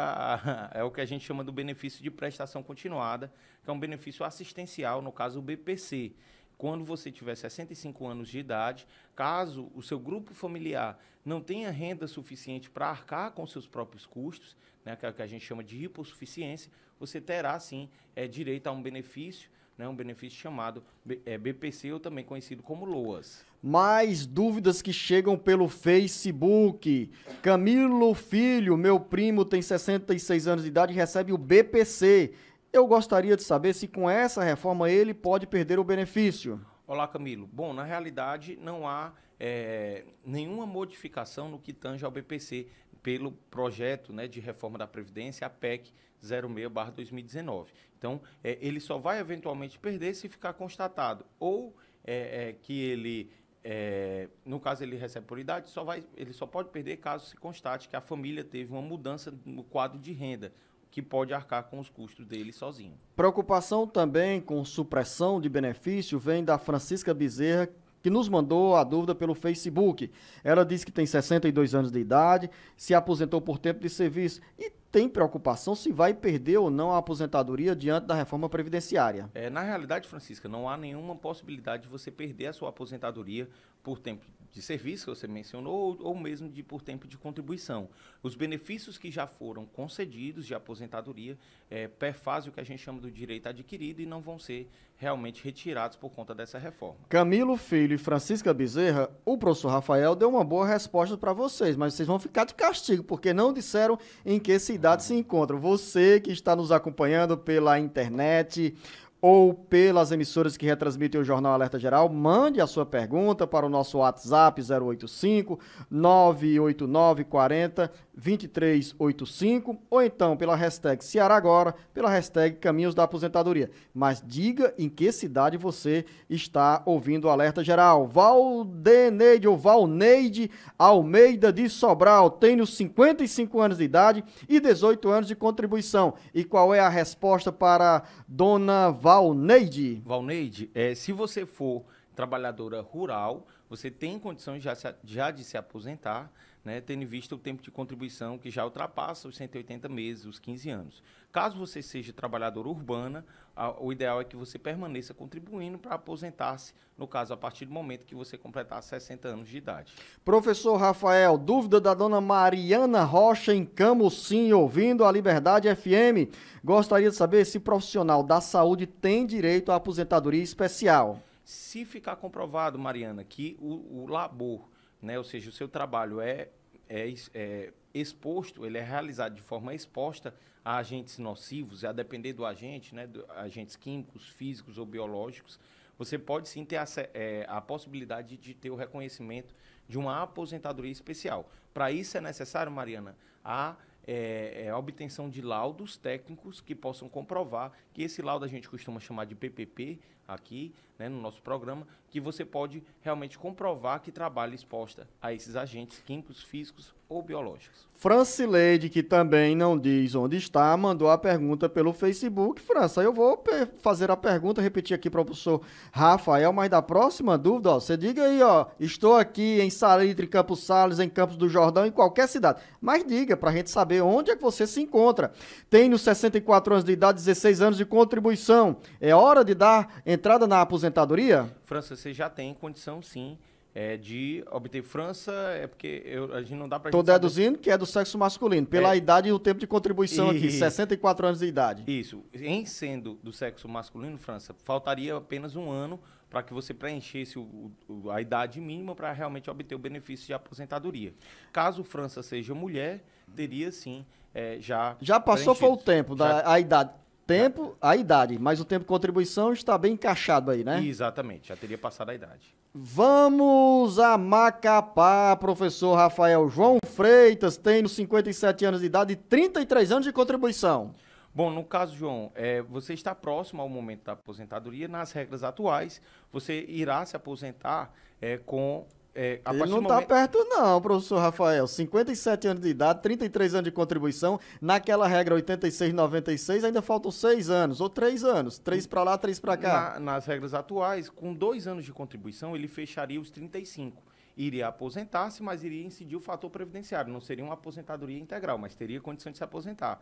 é o que a gente chama do benefício de prestação continuada, que é um benefício assistencial, no caso o BPC quando você tiver 65 anos de idade, caso o seu grupo familiar não tenha renda suficiente para arcar com seus próprios custos, né, que, é que a gente chama de hipossuficiência, você terá sim é, direito a um benefício, né, um benefício chamado B, é, BPC ou também conhecido como LOAS. Mais dúvidas que chegam pelo Facebook. Camilo Filho, meu primo, tem 66 anos de idade e recebe o BPC eu gostaria de saber se com essa reforma ele pode perder o benefício. Olá, Camilo. Bom, na realidade não há é, nenhuma modificação no que tange ao BPC pelo projeto né, de reforma da Previdência, a PEC 06-2019. Então, é, ele só vai eventualmente perder se ficar constatado ou é, que ele é, no caso ele recebe por idade, só vai, ele só pode perder caso se constate que a família teve uma mudança no quadro de renda, que pode arcar com os custos dele sozinho. Preocupação também com supressão de benefício vem da Francisca Bezerra, que nos mandou a dúvida pelo Facebook. Ela diz que tem 62 anos de idade, se aposentou por tempo de serviço e tem preocupação se vai perder ou não a aposentadoria diante da reforma previdenciária. É, na realidade, Francisca, não há nenhuma possibilidade de você perder a sua aposentadoria por tempo de serviço que você mencionou, ou, ou mesmo de por tempo de contribuição. Os benefícios que já foram concedidos de aposentadoria é, perfazem o que a gente chama do direito adquirido e não vão ser realmente retirados por conta dessa reforma. Camilo Filho e Francisca Bezerra, o professor Rafael deu uma boa resposta para vocês, mas vocês vão ficar de castigo, porque não disseram em que cidade uhum. se encontram. Você que está nos acompanhando pela internet ou pelas emissoras que retransmitem o Jornal Alerta Geral, mande a sua pergunta para o nosso WhatsApp 085 989 40 2385 ou então pela hashtag Ceará Agora, pela hashtag Caminhos da Aposentadoria. Mas diga em que cidade você está ouvindo o Alerta Geral. Valdeneide ou Valneide Almeida de Sobral, tenho 55 anos de idade e 18 anos de contribuição. E qual é a resposta para Dona Valdeneide? Valneide. Valneide, é, se você for trabalhadora rural, você tem condições já, já de se aposentar, né, tendo vista o tempo de contribuição que já ultrapassa os 180 meses, os 15 anos. Caso você seja trabalhador urbana, a, o ideal é que você permaneça contribuindo para aposentar-se, no caso, a partir do momento que você completar 60 anos de idade. Professor Rafael, dúvida da dona Mariana Rocha em Camusim, ouvindo a Liberdade FM. Gostaria de saber se profissional da saúde tem direito à aposentadoria especial. Se ficar comprovado, Mariana, que o, o labor, né, ou seja, o seu trabalho é, é, é exposto, ele é realizado de forma exposta, a agentes nocivos, a depender do agente, né, do, agentes químicos, físicos ou biológicos, você pode sim ter a, é, a possibilidade de ter o reconhecimento de uma aposentadoria especial. Para isso é necessário, Mariana, a é, é, a obtenção de laudos técnicos que possam comprovar que esse laudo a gente costuma chamar de PPP, aqui né, no nosso programa, que você pode realmente comprovar que trabalha exposta a esses agentes químicos, físicos ou biológicos. Franci Leide, que também não diz onde está, mandou a pergunta pelo Facebook. França, eu vou fazer a pergunta, repetir aqui para o professor Rafael, mas da próxima dúvida, ó, você diga aí, ó, estou aqui em Salitre, Campos Sales, em Campos do Jordão, em qualquer cidade. Mas diga para a gente saber onde é que você se encontra. Tenho 64 anos de idade, 16 anos de contribuição. É hora de dar entrada na aposentadoria? França, você já tem condição, sim, é, de obter. França é porque eu, a gente não dá para. Estou deduzindo saber. que é do sexo masculino, pela é. idade e o tempo de contribuição e... aqui, 64 anos de idade. Isso. Em sendo do sexo masculino, França, faltaria apenas um ano para que você preenchesse o, o, a idade mínima para realmente obter o benefício de aposentadoria. Caso França seja mulher, teria sim é, já. Já passou foi o tempo já... da a idade tempo, a idade, mas o tempo de contribuição está bem encaixado aí, né? Exatamente, já teria passado a idade. Vamos a Macapá, professor Rafael João Freitas, tem 57 anos de idade e 33 anos de contribuição. Bom, no caso, João, é, você está próximo ao momento da aposentadoria. Nas regras atuais, você irá se aposentar é, com é, ele não está momento... perto, não, professor Rafael. 57 anos de idade, 33 anos de contribuição. Naquela regra 86, 96, ainda faltam seis anos, ou três anos. três para lá, três para cá. Na, nas regras atuais, com dois anos de contribuição, ele fecharia os 35. Iria aposentar-se, mas iria incidir o fator previdenciário. Não seria uma aposentadoria integral, mas teria condição de se aposentar.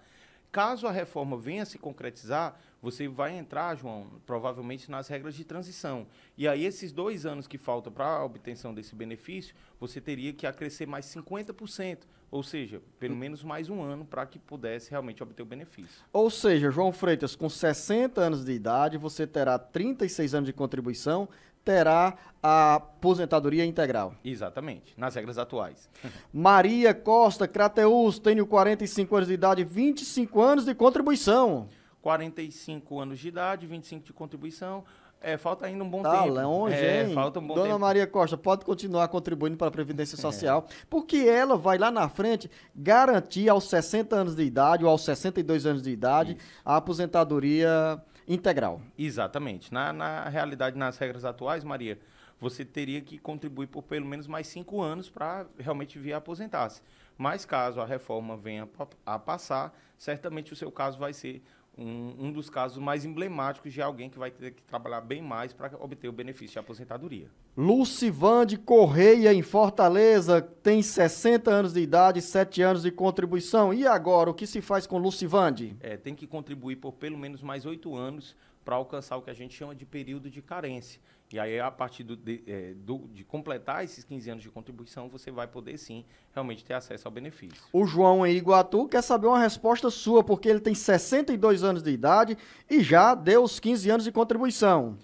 Caso a reforma venha a se concretizar, você vai entrar, João, provavelmente nas regras de transição. E aí, esses dois anos que faltam para a obtenção desse benefício, você teria que acrescer mais 50%, ou seja, pelo hum. menos mais um ano para que pudesse realmente obter o benefício. Ou seja, João Freitas, com 60 anos de idade, você terá 36 anos de contribuição terá a aposentadoria integral. Exatamente, nas regras atuais. Maria Costa Crateus, tenho 45 anos de idade, 25 anos de contribuição. 45 anos de idade, 25 de contribuição. É, falta ainda um bom tá tempo. longe, é, hein? Falta um bom Dona tempo. Maria Costa pode continuar contribuindo para a Previdência é. Social, é. porque ela vai lá na frente garantir aos 60 anos de idade ou aos 62 anos de idade Isso. a aposentadoria integral. Exatamente. Na, na realidade, nas regras atuais, Maria, você teria que contribuir por pelo menos mais cinco anos para realmente vir a aposentar-se. Mas caso a reforma venha a passar, certamente o seu caso vai ser um, um, dos casos mais emblemáticos de alguém que vai ter que trabalhar bem mais para obter o benefício de aposentadoria. Lucivande Correia, em Fortaleza, tem 60 anos de idade, 7 anos de contribuição. E agora, o que se faz com Lucivande? É, tem que contribuir por pelo menos mais 8 anos para alcançar o que a gente chama de período de carência. E aí, a partir do, de, é, do, de completar esses 15 anos de contribuição, você vai poder sim realmente ter acesso ao benefício. O João em Iguatu quer saber uma resposta sua, porque ele tem 62 anos de idade e já deu os 15 anos de contribuição.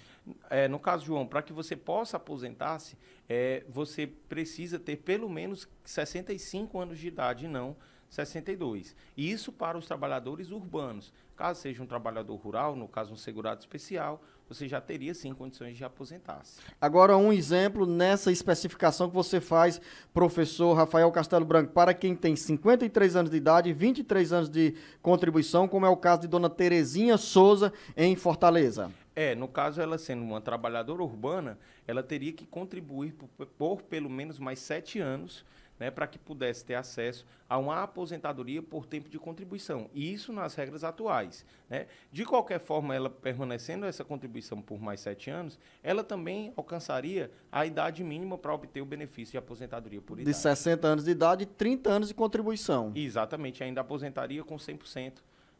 É, no caso, João, para que você possa aposentar-se, é, você precisa ter pelo menos 65 anos de idade, não 62. Isso para os trabalhadores urbanos. Caso seja um trabalhador rural, no caso um segurado especial, você já teria sim condições de aposentar-se. Agora, um exemplo nessa especificação que você faz, professor Rafael Castelo Branco, para quem tem 53 anos de idade, 23 anos de contribuição, como é o caso de dona Terezinha Souza, em Fortaleza. É, no caso, ela sendo uma trabalhadora urbana, ela teria que contribuir por, por pelo menos mais sete anos né, para que pudesse ter acesso a uma aposentadoria por tempo de contribuição. E isso nas regras atuais. Né? De qualquer forma, ela permanecendo essa contribuição por mais sete anos, ela também alcançaria a idade mínima para obter o benefício de aposentadoria por de idade. De 60 anos de idade, 30 anos de contribuição. Exatamente, ainda aposentaria com 100%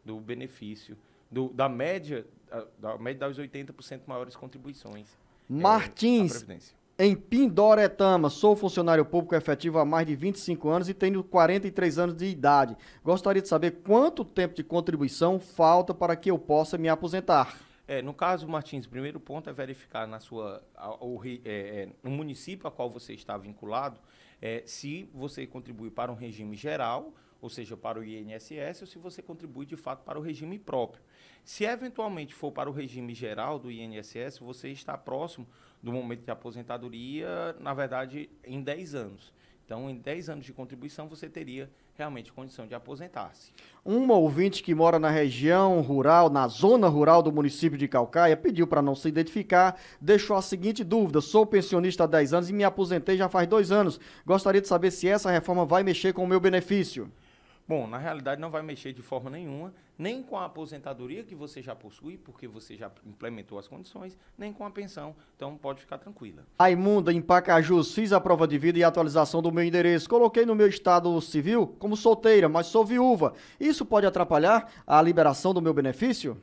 do benefício, do, da, média, da, da média das 80% maiores contribuições. É, Martins, é, em Pindoretama. Sou funcionário público efetivo há mais de 25 anos e tenho 43 anos de idade. Gostaria de saber quanto tempo de contribuição falta para que eu possa me aposentar. É, no caso, Martins, o primeiro ponto é verificar na sua, ao, é, é, no município a qual você está vinculado é, se você contribui para um regime geral, ou seja, para o INSS, ou se você contribui de fato para o regime próprio. Se eventualmente for para o regime geral do INSS, você está próximo do momento de aposentadoria, na verdade, em 10 anos. Então, em 10 anos de contribuição, você teria realmente condição de aposentar-se. Uma ouvinte que mora na região rural, na zona rural do município de Calcaia, pediu para não se identificar, deixou a seguinte dúvida: sou pensionista há 10 anos e me aposentei já faz dois anos. Gostaria de saber se essa reforma vai mexer com o meu benefício. Bom, na realidade não vai mexer de forma nenhuma, nem com a aposentadoria que você já possui, porque você já implementou as condições, nem com a pensão. Então pode ficar tranquila. Raimunda, em Pacajus, fiz a prova de vida e atualização do meu endereço. Coloquei no meu estado civil como solteira, mas sou viúva. Isso pode atrapalhar a liberação do meu benefício?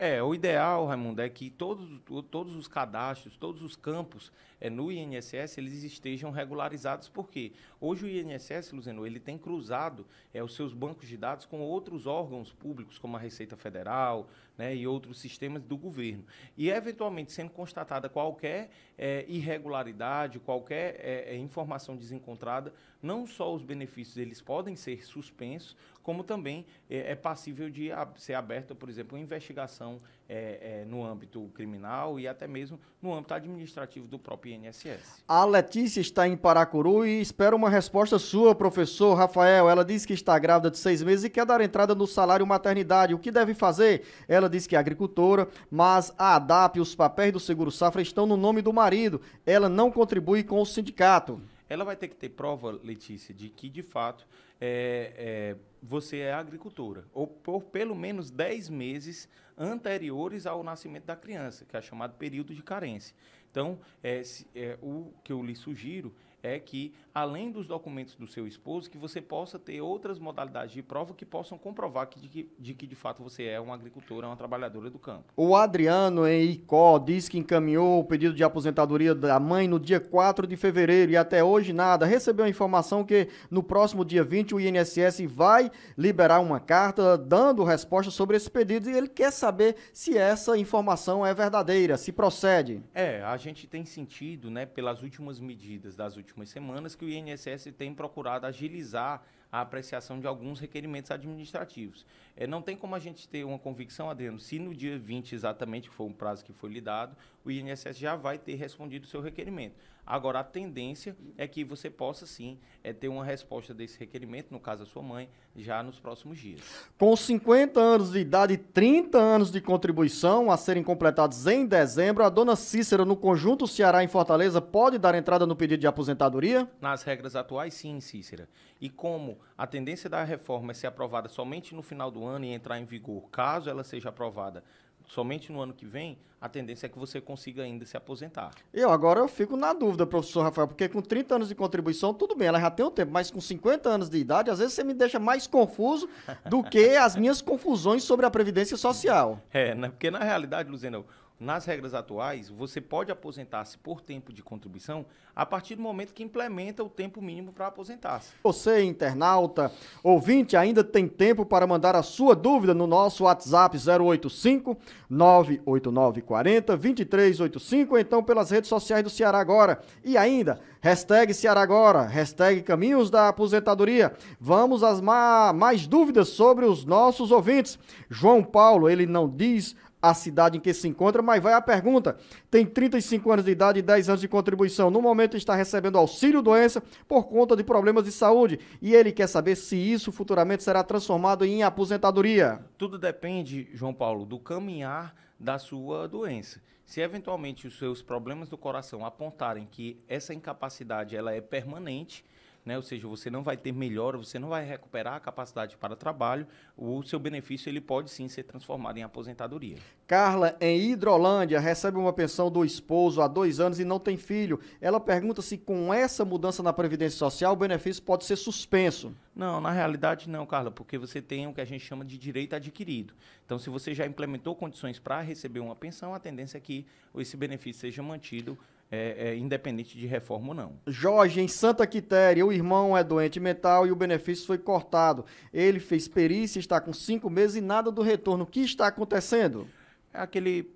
É, o ideal, Raimundo, é que todos, todos os cadastros, todos os campos, é, no INSS eles estejam regularizados, porque hoje o INSS, Luzeno, ele tem cruzado é, os seus bancos de dados com outros órgãos públicos, como a Receita Federal né, e outros sistemas do governo. E, eventualmente, sendo constatada qualquer é, irregularidade, qualquer é, é informação desencontrada, não só os benefícios eles podem ser suspensos, como também é, é passível de ser aberta, por exemplo, uma investigação é, é, no âmbito criminal e até mesmo no âmbito administrativo do próprio INSS. A Letícia está em Paracuru e espera uma resposta sua, professor Rafael. Ela diz que está grávida de seis meses e quer dar entrada no salário maternidade. O que deve fazer? Ela diz que é agricultora, mas a ADAP e os papéis do Seguro Safra estão no nome do marido. Ela não contribui com o sindicato. Ela vai ter que ter prova, Letícia, de que de fato é, é, você é agricultora, ou por pelo menos 10 meses anteriores ao nascimento da criança, que é chamado período de carência. Então, é, se, é, o que eu lhe sugiro é que, além dos documentos do seu esposo, que você possa ter outras modalidades de prova que possam comprovar que, de, que, de, que, de fato, você é uma agricultora, uma trabalhadora do campo. O Adriano, em Icó, diz que encaminhou o pedido de aposentadoria da mãe no dia 4 de fevereiro e até hoje nada. Recebeu a informação que no próximo dia 20 o INSS vai liberar uma carta dando resposta sobre esse pedido e ele quer saber se essa informação é verdadeira, se procede. É, a gente tem sentido, né, pelas últimas medidas das últimas últimas semanas que o INSS tem procurado agilizar a apreciação de alguns requerimentos administrativos. É, não tem como a gente ter uma convicção, Adriano, se no dia 20 exatamente, que foi um prazo que foi lhe dado, o INSS já vai ter respondido o seu requerimento. Agora, a tendência é que você possa sim é, ter uma resposta desse requerimento, no caso a sua mãe, já nos próximos dias. Com 50 anos de idade e 30 anos de contribuição a serem completados em dezembro, a dona Cícera, no Conjunto Ceará em Fortaleza, pode dar entrada no pedido de aposentadoria? Nas regras atuais, sim, Cícera. E como a tendência da reforma é ser aprovada somente no final do ano e entrar em vigor, caso ela seja aprovada somente no ano que vem, a tendência é que você consiga ainda se aposentar. Eu agora eu fico na dúvida, professor Rafael, porque com 30 anos de contribuição, tudo bem, ela já tem um tempo, mas com 50 anos de idade, às vezes você me deixa mais confuso do que as minhas confusões sobre a Previdência Social. É, né? porque na realidade, Luzena, nas regras atuais, você pode aposentar-se por tempo de contribuição a partir do momento que implementa o tempo mínimo para aposentar-se. Você, internauta, ouvinte, ainda tem tempo para mandar a sua dúvida no nosso WhatsApp 085 98940 2385, então pelas redes sociais do Ceará Agora. E ainda, hashtag Ceará Agora, hashtag Caminhos da Aposentadoria. Vamos às mais dúvidas sobre os nossos ouvintes. João Paulo, ele não diz a cidade em que se encontra, mas vai a pergunta. Tem 35 anos de idade e 10 anos de contribuição. No momento está recebendo auxílio doença por conta de problemas de saúde e ele quer saber se isso futuramente será transformado em aposentadoria. Tudo depende, João Paulo, do caminhar da sua doença. Se eventualmente os seus problemas do coração apontarem que essa incapacidade ela é permanente, né? Ou seja, você não vai ter melhora, você não vai recuperar a capacidade para trabalho, o seu benefício ele pode sim ser transformado em aposentadoria. Carla, em Hidrolândia, recebe uma pensão do esposo há dois anos e não tem filho. Ela pergunta se com essa mudança na Previdência Social o benefício pode ser suspenso. Não, na realidade não, Carla, porque você tem o que a gente chama de direito adquirido. Então, se você já implementou condições para receber uma pensão, a tendência é que esse benefício seja mantido é, é, independente de reforma ou não. Jorge, em Santa Quitéria, o irmão é doente mental e o benefício foi cortado. Ele fez perícia, está com cinco meses e nada do retorno. O que está acontecendo? É, aquele,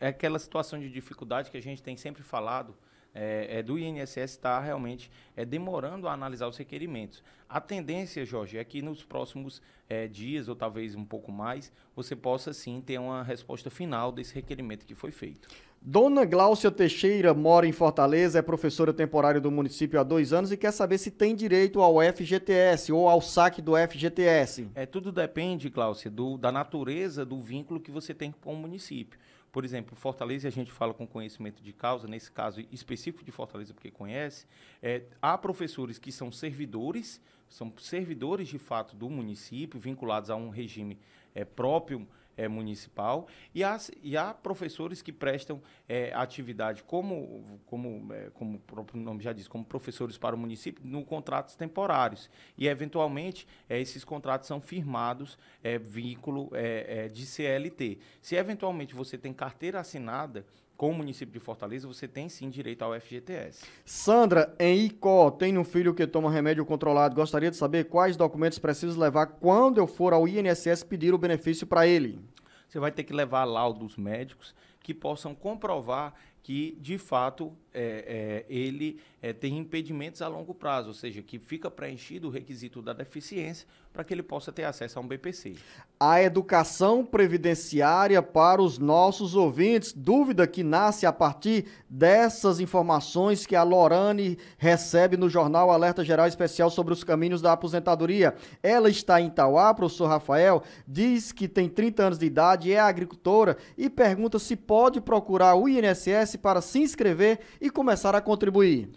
é aquela situação de dificuldade que a gente tem sempre falado. É, é, do INSS está realmente é, demorando a analisar os requerimentos. A tendência, Jorge, é que nos próximos é, dias, ou talvez um pouco mais, você possa sim ter uma resposta final desse requerimento que foi feito. Dona Gláucia Teixeira mora em Fortaleza, é professora temporária do município há dois anos e quer saber se tem direito ao FGTS ou ao saque do FGTS. É, tudo depende, Gláucia, do, da natureza do vínculo que você tem com o município. Por exemplo, Fortaleza, a gente fala com conhecimento de causa, nesse caso específico de Fortaleza, porque conhece, é, há professores que são servidores, são servidores de fato do município, vinculados a um regime é, próprio é, municipal e há, e há professores que prestam é, atividade como, como, é, como o próprio nome já diz, como professores para o município, no contratos temporários. E, eventualmente, é, esses contratos são firmados é, vínculo é, de CLT. Se, eventualmente, você tem carteira assinada, com o município de Fortaleza, você tem sim direito ao FGTS. Sandra, em Icó, tem um filho que toma remédio controlado. Gostaria de saber quais documentos preciso levar quando eu for ao INSS pedir o benefício para ele. Você vai ter que levar laudos médicos que possam comprovar que, de fato, é, é, ele é, tem impedimentos a longo prazo, ou seja, que fica preenchido o requisito da deficiência para que ele possa ter acesso a um BPC. A educação previdenciária para os nossos ouvintes, dúvida que nasce a partir dessas informações que a Lorane recebe no jornal Alerta Geral Especial sobre os caminhos da aposentadoria. Ela está em Tauá, professor Rafael, diz que tem 30 anos de idade, é agricultora e pergunta se pode procurar o INSS para se inscrever e e a contribuir?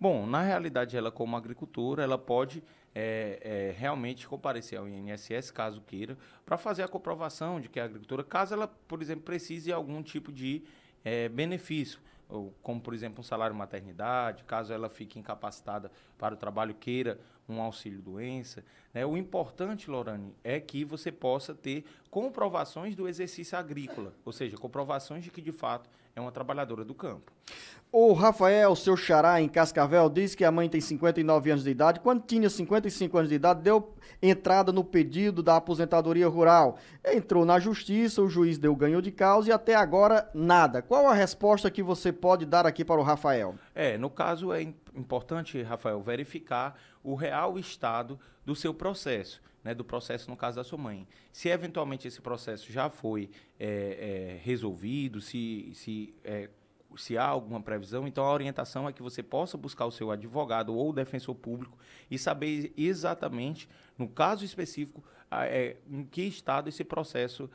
Bom, na realidade, ela como agricultora, ela pode é, é, realmente comparecer ao INSS, caso queira, para fazer a comprovação de que a é agricultora, caso ela, por exemplo, precise de algum tipo de é, benefício, ou, como, por exemplo, um salário maternidade, caso ela fique incapacitada para o trabalho, queira um auxílio-doença. Né? O importante, Lorane, é que você possa ter comprovações do exercício agrícola, ou seja, comprovações de que, de fato, é uma trabalhadora do campo. O Rafael, seu xará em Cascavel, diz que a mãe tem 59 anos de idade. Quando tinha 55 anos de idade, deu entrada no pedido da aposentadoria rural. Entrou na justiça, o juiz deu ganho de causa e até agora nada. Qual a resposta que você pode dar aqui para o Rafael? É, no caso é importante, Rafael, verificar o real estado do seu processo né, do processo no caso da sua mãe. Se eventualmente esse processo já foi é, é, resolvido, se, se, é, se há alguma previsão, então a orientação é que você possa buscar o seu advogado ou defensor público e saber exatamente, no caso específico, a, em que estado esse processo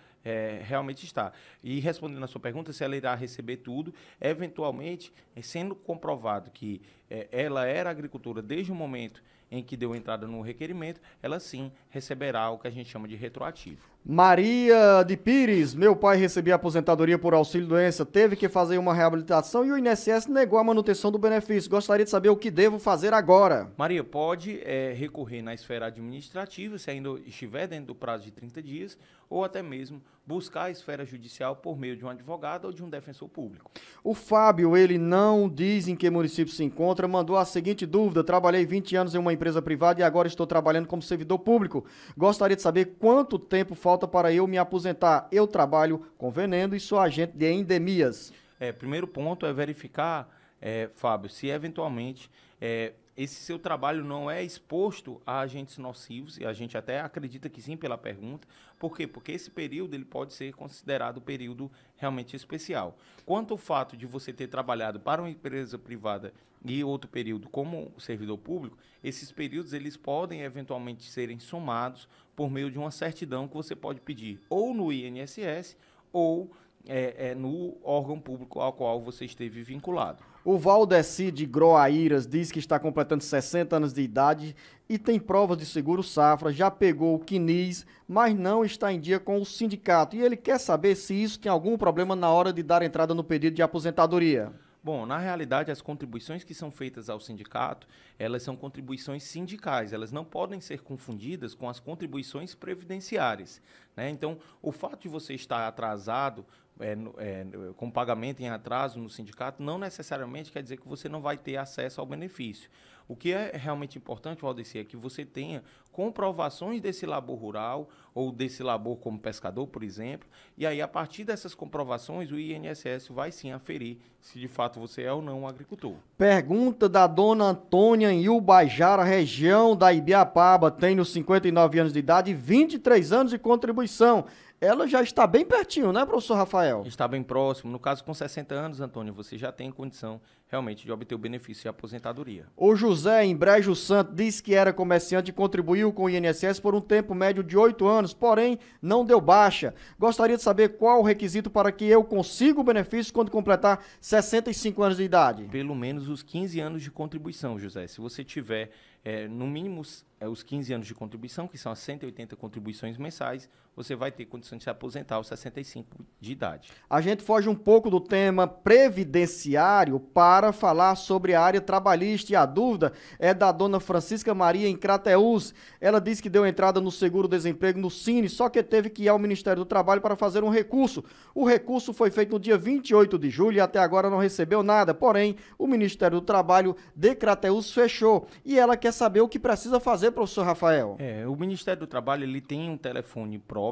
realmente está. E respondendo à sua pergunta, se ela irá receber tudo, eventualmente, sendo comprovado que ela era agricultora desde o momento em que deu entrada no requerimento, ela sim receberá o que a gente chama de retroativo. Maria de Pires, meu pai recebia aposentadoria por auxílio-doença, teve que fazer uma reabilitação e o INSS negou a manutenção do benefício. Gostaria de saber o que devo fazer agora. Maria, pode é, recorrer na esfera administrativa, se ainda estiver dentro do prazo de 30 dias, ou até mesmo buscar a esfera judicial por meio de um advogado ou de um defensor público. O Fábio, ele não diz em que município se encontra, mandou a seguinte dúvida: trabalhei 20 anos em uma empresa privada e agora estou trabalhando como servidor público. Gostaria de saber quanto tempo falta volta para eu me aposentar. Eu trabalho com veneno e sou agente de endemias. É, primeiro ponto é verificar, é, Fábio, se eventualmente é, esse seu trabalho não é exposto a agentes nocivos, e a gente até acredita que sim pela pergunta. Por quê? Porque esse período ele pode ser considerado um período realmente especial. Quanto ao fato de você ter trabalhado para uma empresa privada e outro período como servidor público, esses períodos eles podem eventualmente serem somados por meio de uma certidão que você pode pedir ou no INSS ou é, é, no órgão público ao qual você esteve vinculado. O Valdeci de Groaíras diz que está completando 60 anos de idade e tem provas de seguro safra, já pegou o Quinis, mas não está em dia com o sindicato. E ele quer saber se isso tem algum problema na hora de dar entrada no pedido de aposentadoria. Bom, na realidade, as contribuições que são feitas ao sindicato, elas são contribuições sindicais, elas não podem ser confundidas com as contribuições previdenciárias. Né? Então, o fato de você estar atrasado, é, é, com pagamento em atraso no sindicato, não necessariamente quer dizer que você não vai ter acesso ao benefício. O que é realmente importante, Valdeci, é que você tenha comprovações desse labor rural ou desse labor como pescador, por exemplo, e aí a partir dessas comprovações o INSS vai sim aferir se de fato você é ou não um agricultor. Pergunta da dona Antônia em Ubajara, região da Ibiapaba, tem nos 59 anos de idade 23 anos de contribuição ela já está bem pertinho, né, professor Rafael? Está bem próximo. No caso, com 60 anos, Antônio, você já tem condição realmente de obter o benefício e aposentadoria. O José Embrejo Santo diz que era comerciante e contribuiu com o INSS por um tempo médio de 8 anos, porém não deu baixa. Gostaria de saber qual o requisito para que eu consiga o benefício quando completar 65 anos de idade. Pelo menos os 15 anos de contribuição, José. Se você tiver, é, no mínimo, é, os 15 anos de contribuição, que são as 180 contribuições mensais, você vai ter condição de se aposentar aos 65 de idade. A gente foge um pouco do tema previdenciário para falar sobre a área trabalhista e a dúvida é da dona Francisca Maria em Crateus. Ela disse que deu entrada no seguro-desemprego no Cine, só que teve que ir ao Ministério do Trabalho para fazer um recurso. O recurso foi feito no dia 28 de julho e até agora não recebeu nada. Porém, o Ministério do Trabalho de Crateus fechou e ela quer saber o que precisa fazer, professor Rafael. É, o Ministério do Trabalho ele tem um telefone próprio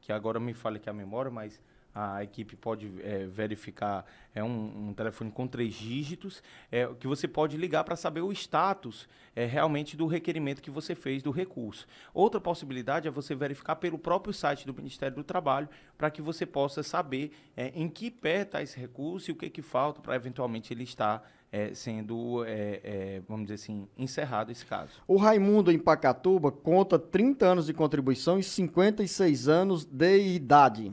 que agora me fale que é a memória, mas a equipe pode é, verificar é um, um, telefone com três dígitos é, que você pode ligar para saber o status é, realmente do requerimento que você fez do recurso. Outra possibilidade é você verificar pelo próprio site do Ministério do Trabalho para que você possa saber é, em que pé está esse recurso e o que, que falta para eventualmente ele estar é, sendo, é, é, vamos dizer assim, encerrado esse caso. O Raimundo em Pacatuba conta 30 anos de contribuição e 56 anos de idade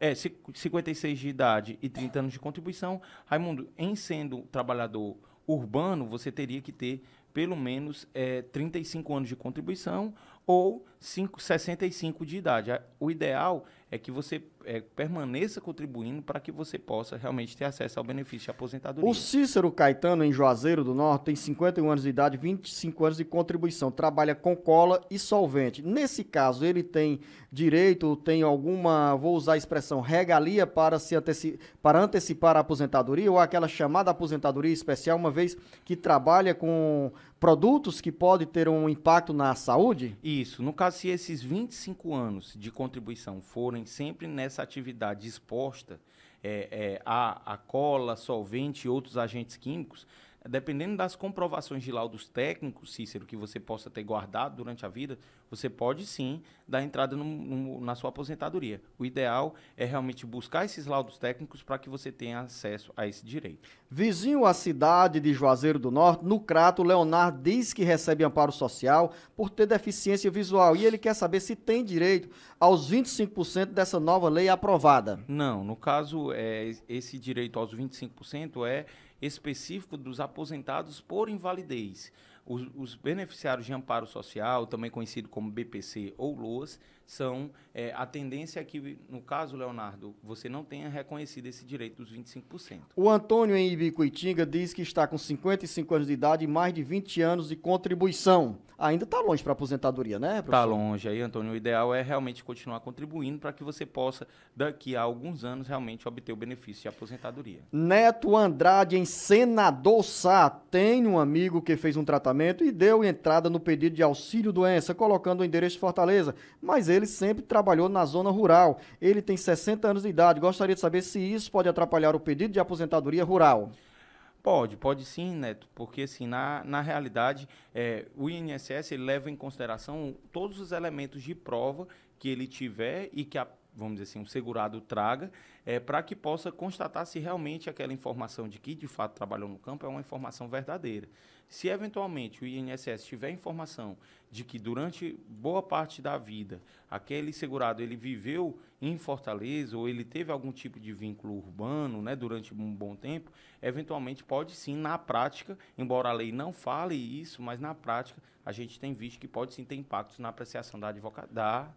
é, 56 de idade e 30 anos de contribuição, Raimundo, em sendo trabalhador urbano, você teria que ter pelo menos é, 35 anos de contribuição ou 5, 65 de idade. O ideal é que você é, permaneça contribuindo para que você possa realmente ter acesso ao benefício de aposentadoria. O Cícero Caetano, em Juazeiro do Norte, tem 51 anos de idade, 25 anos de contribuição, trabalha com cola e solvente. Nesse caso, ele tem direito, tem alguma, vou usar a expressão, regalia para, se anteci para antecipar a aposentadoria ou aquela chamada aposentadoria especial, uma vez que trabalha com produtos que podem ter um impacto na saúde? Isso. No caso se esses 25 anos de contribuição forem sempre nessa atividade exposta é, é, a, a cola, solvente e outros agentes químicos, dependendo das comprovações de laudos técnicos, Cícero, que você possa ter guardado durante a vida, você pode sim dar entrada no, no, na sua aposentadoria. O ideal é realmente buscar esses laudos técnicos para que você tenha acesso a esse direito. Vizinho à cidade de Juazeiro do Norte, no Crato, Leonardo diz que recebe amparo social por ter deficiência visual e ele quer saber se tem direito aos 25% dessa nova lei aprovada. Não, no caso, é, esse direito aos 25% é específico dos aposentados por invalidez. Os, os beneficiários de amparo social, também conhecido como BPC ou LOAS, são é, a tendência é que, no caso, Leonardo, você não tenha reconhecido esse direito dos 25%. O Antônio em Ibicuitinga diz que está com 55 anos de idade e mais de 20 anos de contribuição. Ainda está longe para a aposentadoria, né, Está longe. Aí, Antônio, o ideal é realmente continuar contribuindo para que você possa, daqui a alguns anos, realmente obter o benefício de aposentadoria. Neto Andrade em Senador Sá tem um amigo que fez um tratamento e deu entrada no pedido de auxílio-doença, colocando o endereço de Fortaleza, mas ele ele sempre trabalhou na zona rural. Ele tem 60 anos de idade. Gostaria de saber se isso pode atrapalhar o pedido de aposentadoria rural. Pode, pode sim, Neto, porque assim, na, na realidade, é, o INSS leva em consideração todos os elementos de prova que ele tiver e que a, vamos dizer assim, um segurado traga é, para que possa constatar se realmente aquela informação de que de fato trabalhou no campo é uma informação verdadeira. Se eventualmente o INSS tiver informação de que durante boa parte da vida aquele segurado ele viveu em Fortaleza ou ele teve algum tipo de vínculo urbano, né, durante um bom tempo, eventualmente pode sim na prática, embora a lei não fale isso, mas na prática a gente tem visto que pode sim ter impactos na apreciação da advogada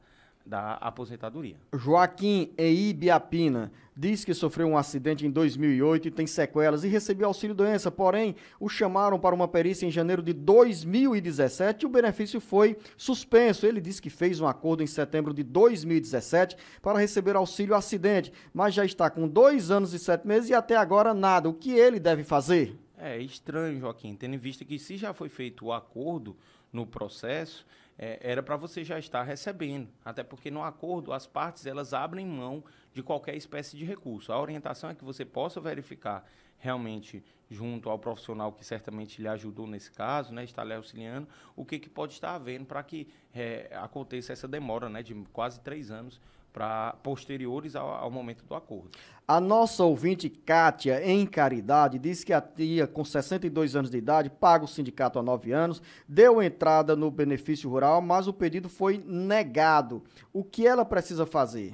da aposentadoria. Joaquim Eibiapina diz que sofreu um acidente em 2008 e tem sequelas e recebeu auxílio-doença, porém o chamaram para uma perícia em janeiro de 2017 e o benefício foi suspenso. Ele disse que fez um acordo em setembro de 2017 para receber auxílio-acidente, mas já está com dois anos e sete meses e até agora nada. O que ele deve fazer? É estranho, Joaquim, tendo em vista que se já foi feito o acordo no processo é, era para você já estar recebendo. Até porque no acordo as partes elas abrem mão de qualquer espécie de recurso. A orientação é que você possa verificar realmente junto ao profissional que certamente lhe ajudou nesse caso, né, está lhe auxiliando, o que, que pode estar havendo para que é, aconteça essa demora né, de quase três anos para posteriores ao, ao, momento do acordo. A nossa ouvinte Kátia, em caridade, diz que a tia, com 62 anos de idade, paga o sindicato há 9 anos, deu entrada no benefício rural, mas o pedido foi negado. O que ela precisa fazer?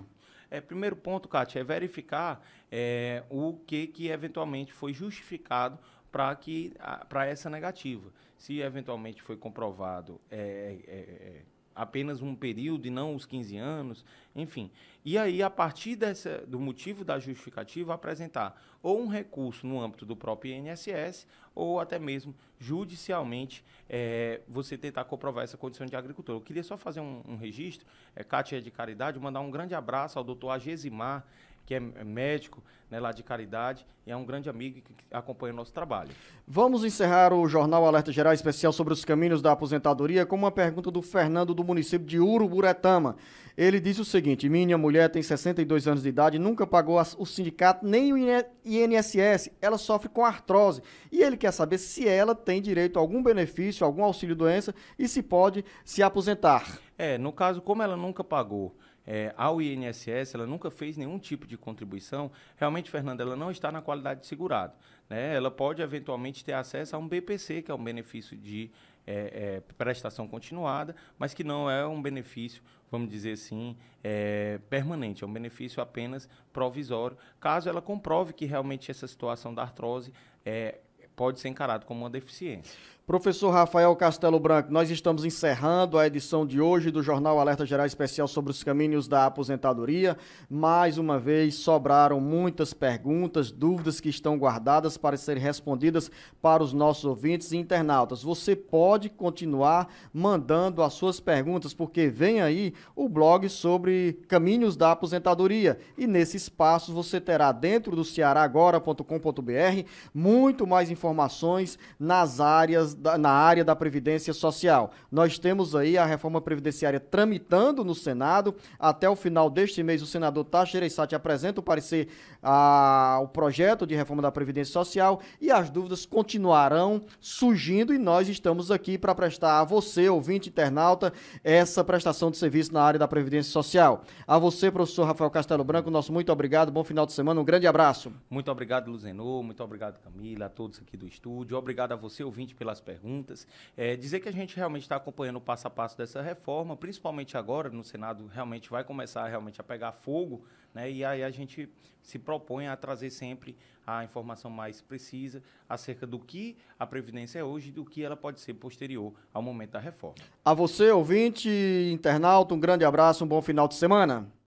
É, primeiro ponto, Kátia, é verificar é, o que, que eventualmente foi justificado para essa negativa. Se eventualmente foi comprovado é, é, é apenas um período e não os 15 anos, enfim. E aí, a partir dessa, do motivo da justificativa, apresentar ou um recurso no âmbito do próprio INSS ou até mesmo judicialmente é, você tentar comprovar essa condição de agricultor. Eu queria só fazer um, um registro, é, Cátia é de Caridade, mandar um grande abraço ao doutor Agesimar, que é, é médico né, lá de caridade e é um grande amigo que acompanha o nosso trabalho. Vamos encerrar o Jornal Alerta Geral Especial sobre os caminhos da aposentadoria com uma pergunta do Fernando do município de Uruburetama. Ele disse o seguinte: Minha mulher tem 62 anos de idade, nunca pagou as, o sindicato nem o INSS, ela sofre com artrose e ele quer saber se ela tem direito a algum benefício, algum auxílio doença e se pode se aposentar. É, no caso, como ela nunca pagou é, ao INSS, ela nunca fez nenhum tipo de contribuição, realmente, Fernanda, ela não está na qualidade de segurado. Né? Ela pode, eventualmente, ter acesso a um BPC, que é um benefício de é, é, prestação continuada, mas que não é um benefício, vamos dizer assim, é, permanente, é um benefício apenas provisório, caso ela comprove que realmente essa situação da artrose é, pode ser encarada como uma deficiência. Professor Rafael Castelo Branco, nós estamos encerrando a edição de hoje do Jornal Alerta Geral Especial sobre os caminhos da aposentadoria. Mais uma vez, sobraram muitas perguntas, dúvidas que estão guardadas para serem respondidas para os nossos ouvintes e internautas. Você pode continuar mandando as suas perguntas, porque vem aí o blog sobre caminhos da aposentadoria. E nesse espaço você terá dentro do cearagora.com.br muito mais informações nas áreas na área da Previdência Social. Nós temos aí a reforma previdenciária tramitando no Senado. Até o final deste mês, o senador Tacher Eissati apresenta o parecer ao projeto de reforma da Previdência Social e as dúvidas continuarão surgindo e nós estamos aqui para prestar a você, ouvinte internauta, essa prestação de serviço na área da Previdência Social. A você, professor Rafael Castelo Branco, nosso muito obrigado, bom final de semana, um grande abraço. Muito obrigado, Luzenor, muito obrigado, Camila, a todos aqui do estúdio. Obrigado a você, ouvinte, pelas perguntas. É, dizer que a gente realmente está acompanhando o passo a passo dessa reforma, principalmente agora no Senado, realmente vai começar realmente a pegar fogo, né? E aí a gente se propõe a trazer sempre a informação mais precisa acerca do que a Previdência é hoje e do que ela pode ser posterior ao momento da reforma. A você, ouvinte, internauta, um grande abraço, um bom final de semana.